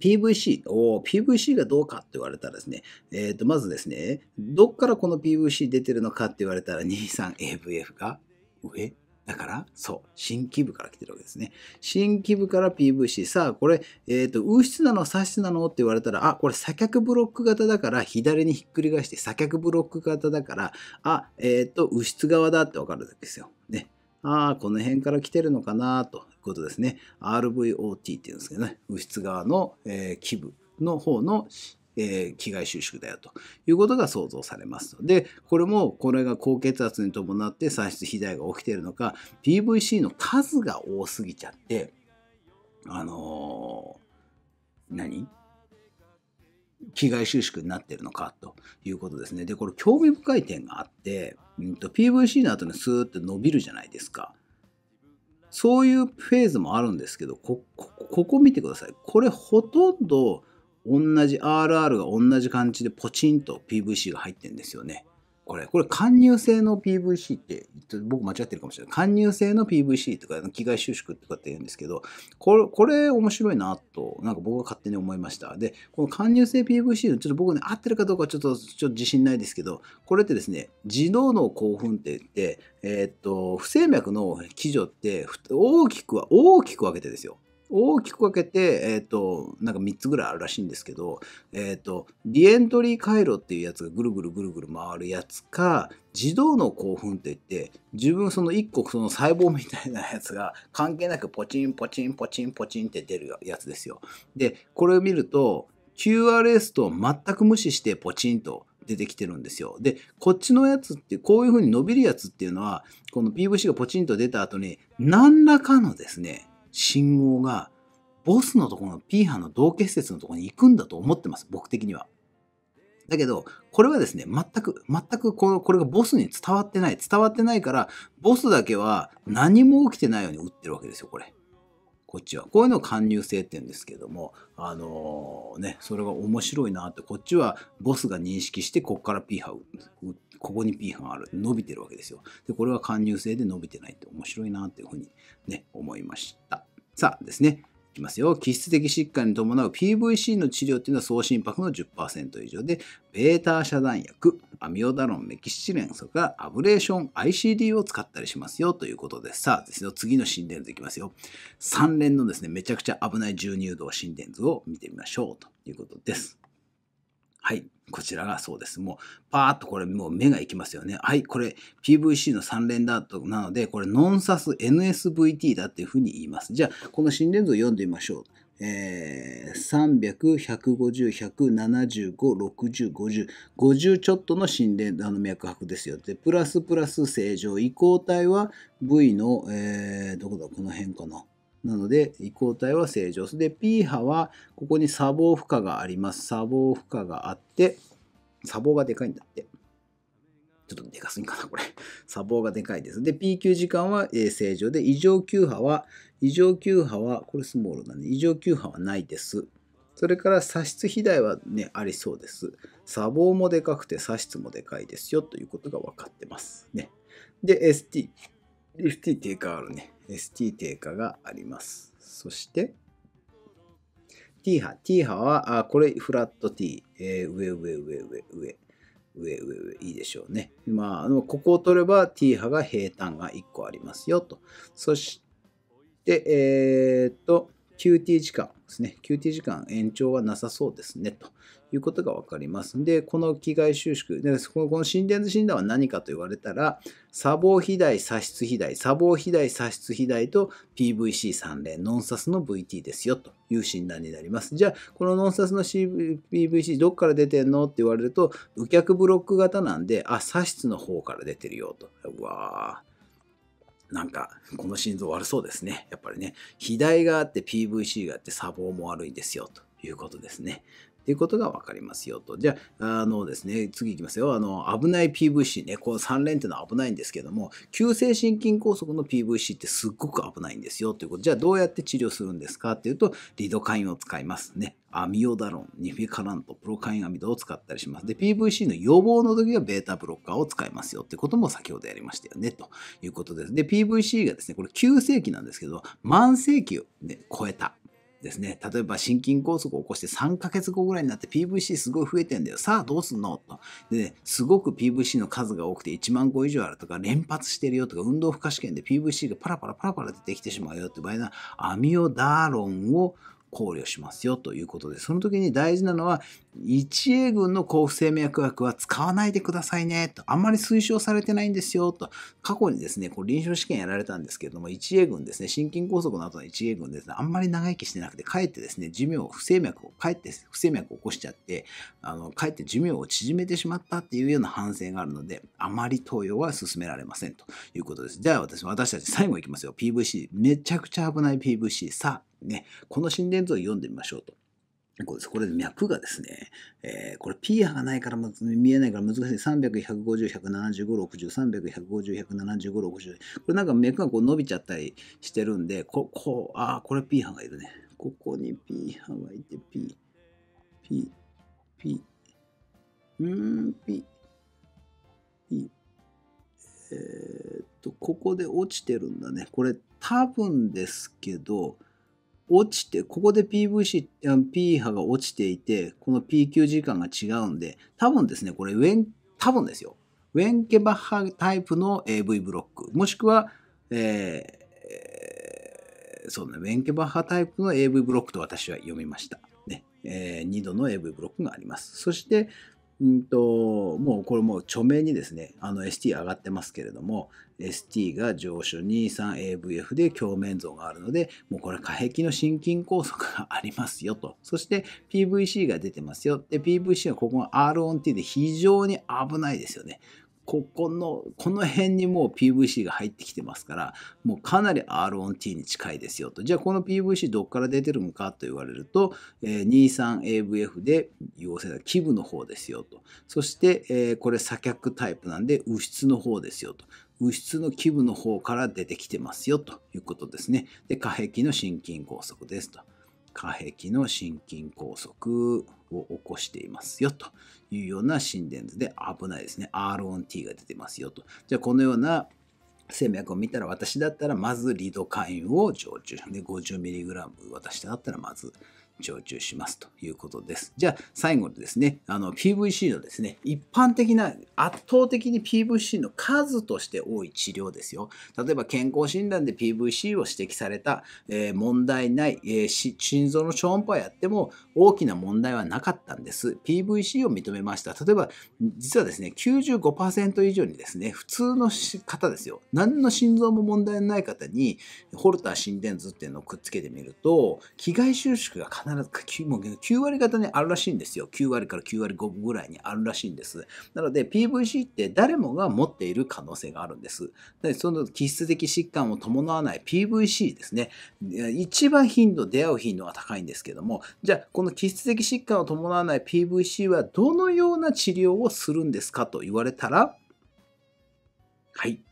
PVC、お PVC がどうかって言われたらですね、えっ、ー、と、まずですね、どっからこの PVC 出てるのかって言われたら 23AVF が上だから、そう、新規部から来てるわけですね。新規部から PVC。さあ、これ、えっ、ー、と、右室なの左室なのって言われたら、あ、これ左脚ブロック型だから、左にひっくり返して左脚ブロック型だから、あ、えっ、ー、と、右室側だってわかるわけですよ。ね。ああ、この辺から来てるのかなということですね。RVOT って言うんですけどね。右室側の、えー、基部の方の、えー、気外収縮だよということが想像されますで、これも、これが高血圧に伴って産出肥大が起きているのか、PVC の数が多すぎちゃって、あのー、何気外収縮になってるのかということですね。で、これ興味深い点があって、うんと、PVC の後にスーッて伸びるじゃないですか。そういうフェーズもあるんですけど、こ、ここ見てください。これほとんど同じ RR が同じ感じでポチンと PVC が入ってんですよね。これ、これ、貫入性の PVC って、僕間違ってるかもしれない。貫入性の PVC とか、機械収縮とかって言うんですけど、これ、これ面白いなと、なんか僕が勝手に思いました。で、この貫入性 PVC の、ちょっと僕ね、合ってるかどうかちょっと、ちょっと自信ないですけど、これってですね、自動の興奮って言って、えー、っと、不整脈の基準って、大きくは、大きく分けてですよ。大きく分けて、えっ、ー、と、なんか3つぐらいあるらしいんですけど、えっ、ー、と、リエントリー回路っていうやつがぐるぐるぐるぐる回るやつか、自動の興奮っていって、自分その1個その細胞みたいなやつが 関係なくポチンポチンポチンポチンって出るやつですよ。で、これを見ると、QRS と全く無視してポチンと出てきてるんですよ。で、こっちのやつって、こういう風に伸びるやつっていうのは、この PVC がポチンと出た後に、何らかのですね、信号が、ボスのところの P 班の同結節のところに行くんだと思ってます、僕的には。だけど、これはですね、全く、全くここれがボスに伝わってない。伝わってないから、ボスだけは何も起きてないように打ってるわけですよ、これ。こっちは。こういうのを貫入性って言うんですけども、あのー、ね、それが面白いなって、こっちはボスが認識して、こっから P 波打っここに P 波がある。伸びてるわけですよ。で、これは貫入性で伸びてないって面白いなっていうふうにね、思いました。さあですね。いきますよ。気質的疾患に伴う PVC の治療っていうのは総心拍の10%以上で、ベータ遮断薬、アミオダロン、メキシチレン、それからアブレーション、ICD を使ったりしますよということです。さあですね、次の心電図いきますよ。3連のですね、めちゃくちゃ危ない重入動心電図を見てみましょうということです。はい。こちらがそうです。もう、パーっとこれ、もう目がいきますよね。はい。これ、PVC の3連ダートなので、これ、ノンサス NSVT だっていうふうに言います。じゃあ、この心電図を読んでみましょう。えー、3001501756050 50ちょっとの心電の脈拍ですよでプラスプラス正常移行体は V の、えー、どこだこの辺かななので、移行体は正常。で、P 波は、ここに砂防負荷があります。砂防負荷があって、砂防がでかいんだって。ちょっとでかすぎかな、これ。砂防がでかいです。で、P 級時間は、正常で、異常急波は、異常急波は、これスモールなんで、異常急波はないです。それから差出肥大はね、ありそうです。砂防もでかくて差出もでかいですよということが分かってます。ね。で、ST。FT 低下あるね。ST 低下があります。そして T 波。T 波は、あこれフラット T、えー、上上上上上。上上上いいでしょうね。まあ、ここを取れば t 波が平坦が1個ありますよと。そして、えー、っと、QT 時間ですね。QT 時間延長はなさそうですねということが分かります。で、この気概収縮、でこの心電図診断は何かと言われたら、砂防肥大、砂質肥大、砂防肥大、砂質肥大と PVC3 連、ノンサスの VT ですよという診断になります。じゃあ、このノンサスの、c PVC どっから出てんのって言われると、右脚ブロック型なんで、あ、砂質の方から出てるよと。うわー。なんか、この心臓悪そうですね。やっぱりね、肥大があって PVC があって砂防も悪いですよということですね。っていうことが分かりますよと。じゃあ、あのですね、次いきますよ。あの、危ない PVC ね、この3連っていうのは危ないんですけども、急性心筋梗塞の PVC ってすっごく危ないんですよということ。じゃあ、どうやって治療するんですかっていうと、リドカインを使いますね。アミオダロン、ニフィカラント、プロカインアミドを使ったりします。で、PVC の予防の時はベータブロッカーを使いますよってことも先ほどやりましたよね、ということです。で、PVC がですね、これ急性期なんですけど、慢性期を、ね、超えたですね、例えば心筋梗塞を起こして3ヶ月後ぐらいになって PVC すごい増えてんだよ。さあどうすんのと。で、ね、すごく PVC の数が多くて1万個以上あるとか、連発してるよとか、運動負荷試験で PVC がパラパラパラパラ出てきてしまうよって場合は、アミオダーロンを考慮しますよということで、その時に大事なのは、1A 群の交付整脈薬は使わないでくださいね、と。あんまり推奨されてないんですよ、と。過去にですね、こう臨床試験やられたんですけれども、1A 群ですね、心筋梗塞の後の 1A 群ですね、あんまり長生きしてなくて、かえってですね、寿命を、不整脈を、かえって不整脈を起こしちゃって、あの、かえって寿命を縮めてしまったっていうような反省があるので、あまり投与は勧められませんということです。じゃあ私、私たち最後いきますよ。PVC。めちゃくちゃ危ない PVC。さあ、ね、この心電図を読んでみましょうと。これこれ脈がですね、えー、これ P 波がないから見えないから難しい。300、150、175、60、300、150、175、60。これなんか脈がこう伸びちゃったりしてるんで、ここああ、これ P 波がいるね。ここに P 波がいて、P、P、P、うーん、P、P。えー、っと、ここで落ちてるんだね。これ多分ですけど、落ちて、ここで PVC、P 波が落ちていて、この PQ 時間が違うんで、多分ですね、これ、ウェン、多分ですよ。ウェンケバッハタイプの AV ブロック、もしくは、えー、そうね、ウェンケバッハタイプの AV ブロックと私は読みました。ね、えー、2度の AV ブロックがあります。そして、んと、もうこれも著名にですね、あの ST 上がってますけれども、ST が上所 23AVF で鏡面像があるので、もうこれ過壁の心筋梗塞がありますよと。そして PVC が出てますよ。で、PVC はここが R1T で非常に危ないですよね。ここの、この辺にもう PVC が入ってきてますから、もうかなり R1T に近いですよと。じゃあこの PVC どっから出てるのかと言われると、え 23AVF で陽性だ、基部の方ですよと。そして、えこれ左脚タイプなんで、右室の方ですよと。物質の基部の方から出てきてますよということですね。で、下壁の心筋梗塞ですと。下壁の心筋梗塞を起こしていますよというような心電図で危ないですね。R1T が出てますよと。じゃあこのような生脈を見たら私だったらまずリドカインを常駐で 50mg 私だったらまず常駐しますということです。じゃあ最後にですね、あの PVC のですね、一般的な圧倒的に PVC の数として多い治療ですよ。例えば健康診断で PVC を指摘された、えー、問題ない、えー、心臓の超音波やっても大きな問題はなかったんです。PVC を認めました。例えば実はですね、95%以上にですね、普通の方ですよ。何の心臓も問題ない方にホルター心電図っていうのをくっつけてみると、気外収縮が必 9, もう9割方ね、あるらしいんですよ。9割から9割5分ぐらいにあるらしいんです。なので、PVC って誰もが持っている可能性があるんです。でその気質的疾患を伴わない PVC ですね。一番頻度、出会う頻度が高いんですけども、じゃあ、この気質的疾患を伴わない PVC はどのような治療をするんですかと言われたら、はい。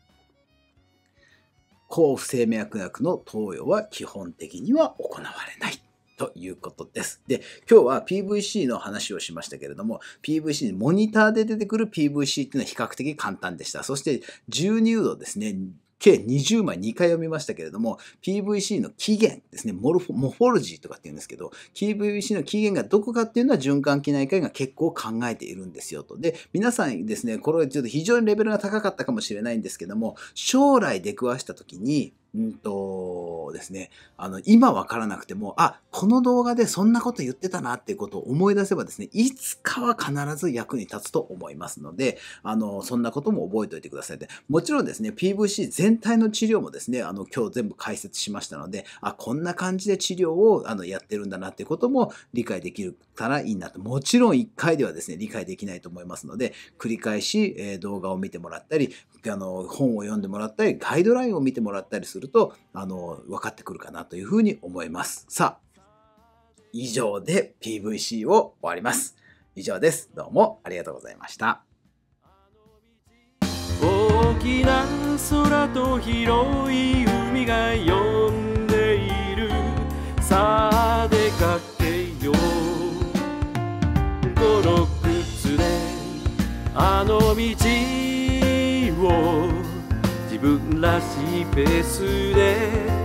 抗不整脈薬の投与は基本的には行われない。ということです。で、今日は PVC の話をしましたけれども、PVC、モニターで出てくる PVC っていうのは比較的簡単でした。そして12度ですね。計20枚2回読みましたけれども、PVC の起源ですね、モルフォ、モフォロジーとかって言うんですけど、PVC の起源がどこかっていうのは循環器内科医が結構考えているんですよと。で、皆さんですね、これはちょっと非常にレベルが高かったかもしれないんですけども、将来出くわした時に、うんとですね、あの、今わからなくても、あ、この動画でそんなこと言ってたなっていうことを思い出せばですね、いつかは必ず役に立つと思いますので、あの、そんなことも覚えておいてくださいで、もちろんですね、PVC 全体の治療もですね、あの、今日全部解説しましたので、あ、こんな感じで治療をあのやってるんだなっていうことも理解できるからいいなと。もちろん1回ではですね、理解できないと思いますので、繰り返し、え動画を見てもらったり、あの、本を読んでもらったり、ガイドラインを見てもらったりするると、あの、分かってくるかなというふうに思います。さあ、以上で PVC を終わります。以上です。どうもありがとうございました。大きな空と広い海が呼んでいるさあ出かけよう五六つであの道を分らしいペースで